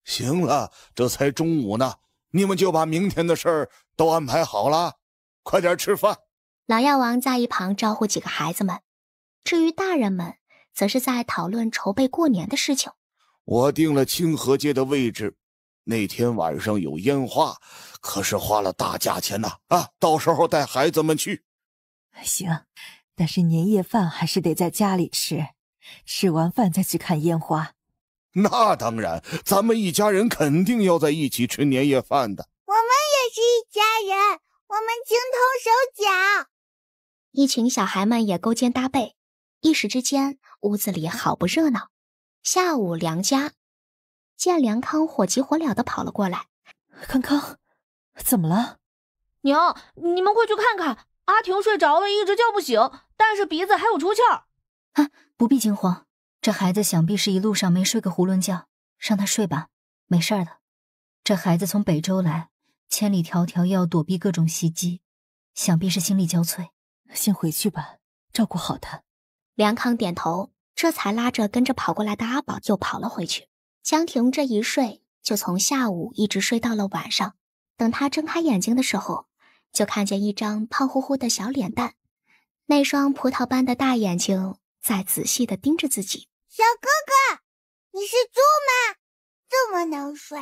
行了，这才中午呢，你们就把明天的事儿都安排好了，快点吃饭。老药王在一旁招呼几个孩子们，至于大人们，则是在讨论筹备过年的事情。我定了清河街的位置，那天晚上有烟花，可是花了大价钱呢。啊，到时候带孩子们去。行，但是年夜饭还是得在家里吃，吃完饭再去看烟花。那当然，咱们一家人肯定要在一起吃年夜饭的。我们也是一家人，我们情同手脚。一群小孩们也勾肩搭背，一时之间，屋子里好不热闹。下午，梁家见梁康火急火燎的跑了过来，康康，怎么了？娘，你们快去看看，阿婷睡着了，一直叫不醒，但是鼻子还有出气儿。啊，不必惊慌。这孩子想必是一路上没睡个囫囵觉，让他睡吧，没事儿的。这孩子从北周来，千里迢迢又要躲避各种袭击，想必是心力交瘁。先回去吧，照顾好他。梁康点头，这才拉着跟着跑过来的阿宝又跑了回去。江婷这一睡，就从下午一直睡到了晚上。等他睁开眼睛的时候，就看见一张胖乎乎的小脸蛋，那双葡萄般的大眼睛在仔细的盯着自己。小哥哥，你是猪吗？这么能睡。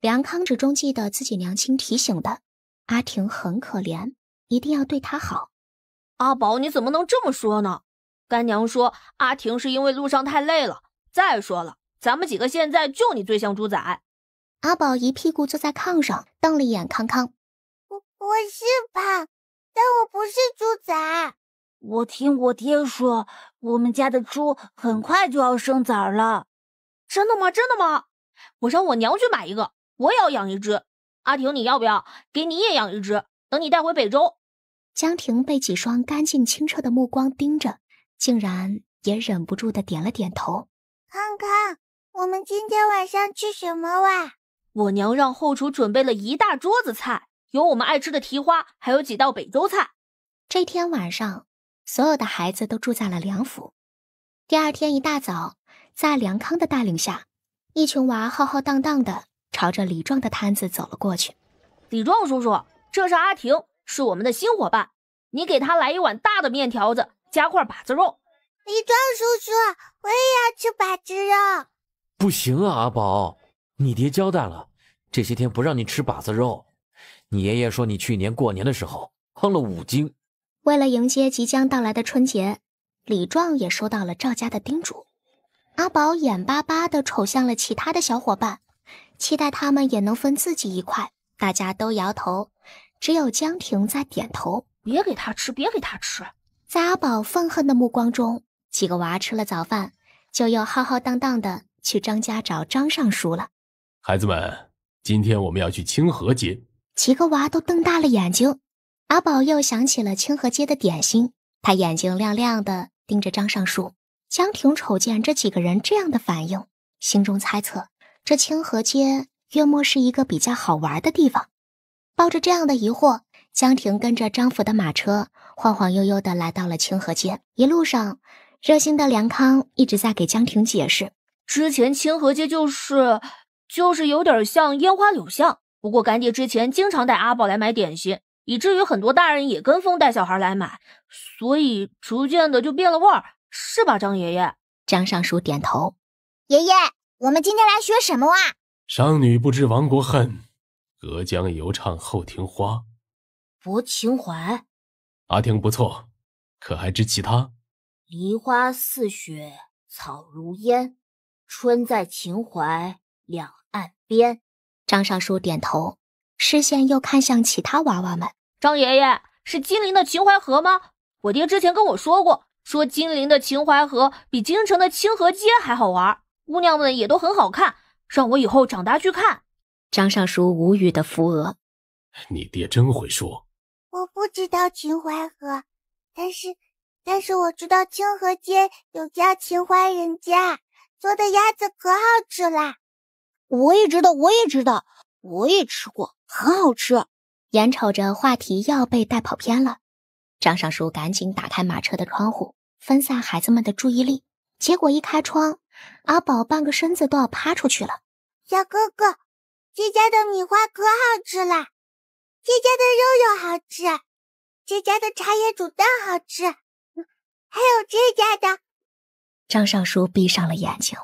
梁康始终记得自己娘亲提醒的：阿婷很可怜，一定要对她好。阿宝，你怎么能这么说呢？干娘说阿婷是因为路上太累了。再说了，咱们几个现在就你最像猪仔。阿宝一屁股坐在炕上，瞪了一眼康康。我我是胖，但我不是猪仔。我听我爹说，我们家的猪很快就要生崽了，真的吗？真的吗？我让我娘去买一个，我也要养一只。阿婷，你要不要？给你也养一只，等你带回北周。江婷被几双干净清澈的目光盯着，竟然也忍不住的点了点头。康康，我们今天晚上吃什么哇？我娘让后厨准备了一大桌子菜，有我们爱吃的蹄花，还有几道北周菜。这天晚上。所有的孩子都住在了梁府。第二天一大早，在梁康的带领下，一群娃浩浩荡荡的朝着李壮的摊子走了过去。李壮叔叔，这是阿婷，是我们的新伙伴。你给他来一碗大的面条子，加块把子肉。李壮叔叔，我也要吃把子肉。不行啊，阿宝，你爹交代了，这些天不让你吃把子肉。你爷爷说你去年过年的时候胖了五斤。为了迎接即将到来的春节，李壮也收到了赵家的叮嘱。阿宝眼巴巴地瞅向了其他的小伙伴，期待他们也能分自己一块。大家都摇头，只有江婷在点头。别给他吃，别给他吃！在阿宝愤恨的目光中，几个娃吃了早饭，就又浩浩荡荡的去张家找张尚书了。孩子们，今天我们要去清河街。几个娃都瞪大了眼睛。阿宝又想起了清河街的点心，他眼睛亮亮的盯着张尚书。江婷瞅见这几个人这样的反应，心中猜测，这清河街约莫是一个比较好玩的地方。抱着这样的疑惑，江婷跟着张府的马车晃晃悠悠的来到了清河街。一路上，热心的梁康一直在给江婷解释：之前清河街就是就是有点像烟花柳巷，不过干爹之前经常带阿宝来买点心。以至于很多大人也跟风带小孩来买，所以逐渐的就变了味儿，是吧，张爷爷？张尚书点头。爷爷，我们今天来学什么啊？商女不知亡国恨，隔江犹唱后庭花。《泊秦淮》。阿婷不错，可还知其他？梨花似雪，草如烟，春在秦淮两岸边。张尚书点头。视线又看向其他娃娃们。张爷爷是金陵的秦淮河吗？我爹之前跟我说过，说金陵的秦淮河比京城的清河街还好玩，姑娘们也都很好看，让我以后长大去看。张尚书无语的扶额，你爹真会说。我不知道秦淮河，但是，但是我知道清河街有家秦淮人家，做的鸭子可好吃了。我也知道，我也知道，我也吃过。很好吃。眼瞅着话题要被带跑偏了，张尚书赶紧打开马车的窗户，分散孩子们的注意力。结果一开窗，阿宝半个身子都要趴出去了。小哥哥，这家的米花可好吃了，这家的肉肉好吃，这家的茶叶煮蛋好吃，还有这家的……张尚书闭上了眼睛，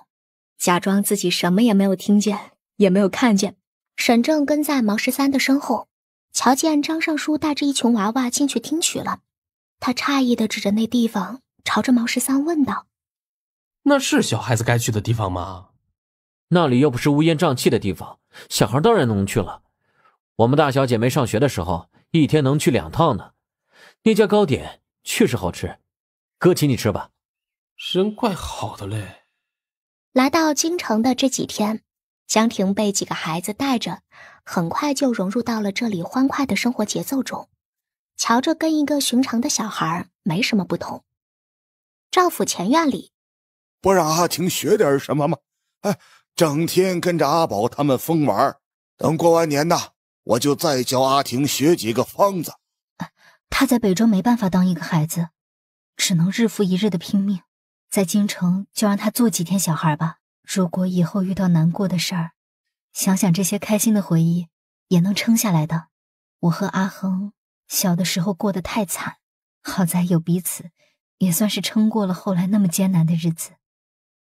假装自己什么也没有听见，也没有看见。沈正跟在毛十三的身后，瞧见张尚书带着一群娃娃进去听曲了，他诧异的指着那地方，朝着毛十三问道：“那是小孩子该去的地方吗？那里又不是乌烟瘴气的地方，小孩当然能去了。我们大小姐没上学的时候，一天能去两趟呢。那家糕点确实好吃，哥请你吃吧。人怪好的嘞。”来到京城的这几天。江婷被几个孩子带着，很快就融入到了这里欢快的生活节奏中，瞧着跟一个寻常的小孩没什么不同。赵府前院里，不让阿婷学点什么吗？哎，整天跟着阿宝他们疯玩等过完年呢，我就再教阿婷学几个方子。他在北州没办法当一个孩子，只能日复一日的拼命。在京城就让他做几天小孩吧。如果以后遇到难过的事儿，想想这些开心的回忆，也能撑下来的。我和阿恒小的时候过得太惨，好在有彼此，也算是撑过了后来那么艰难的日子。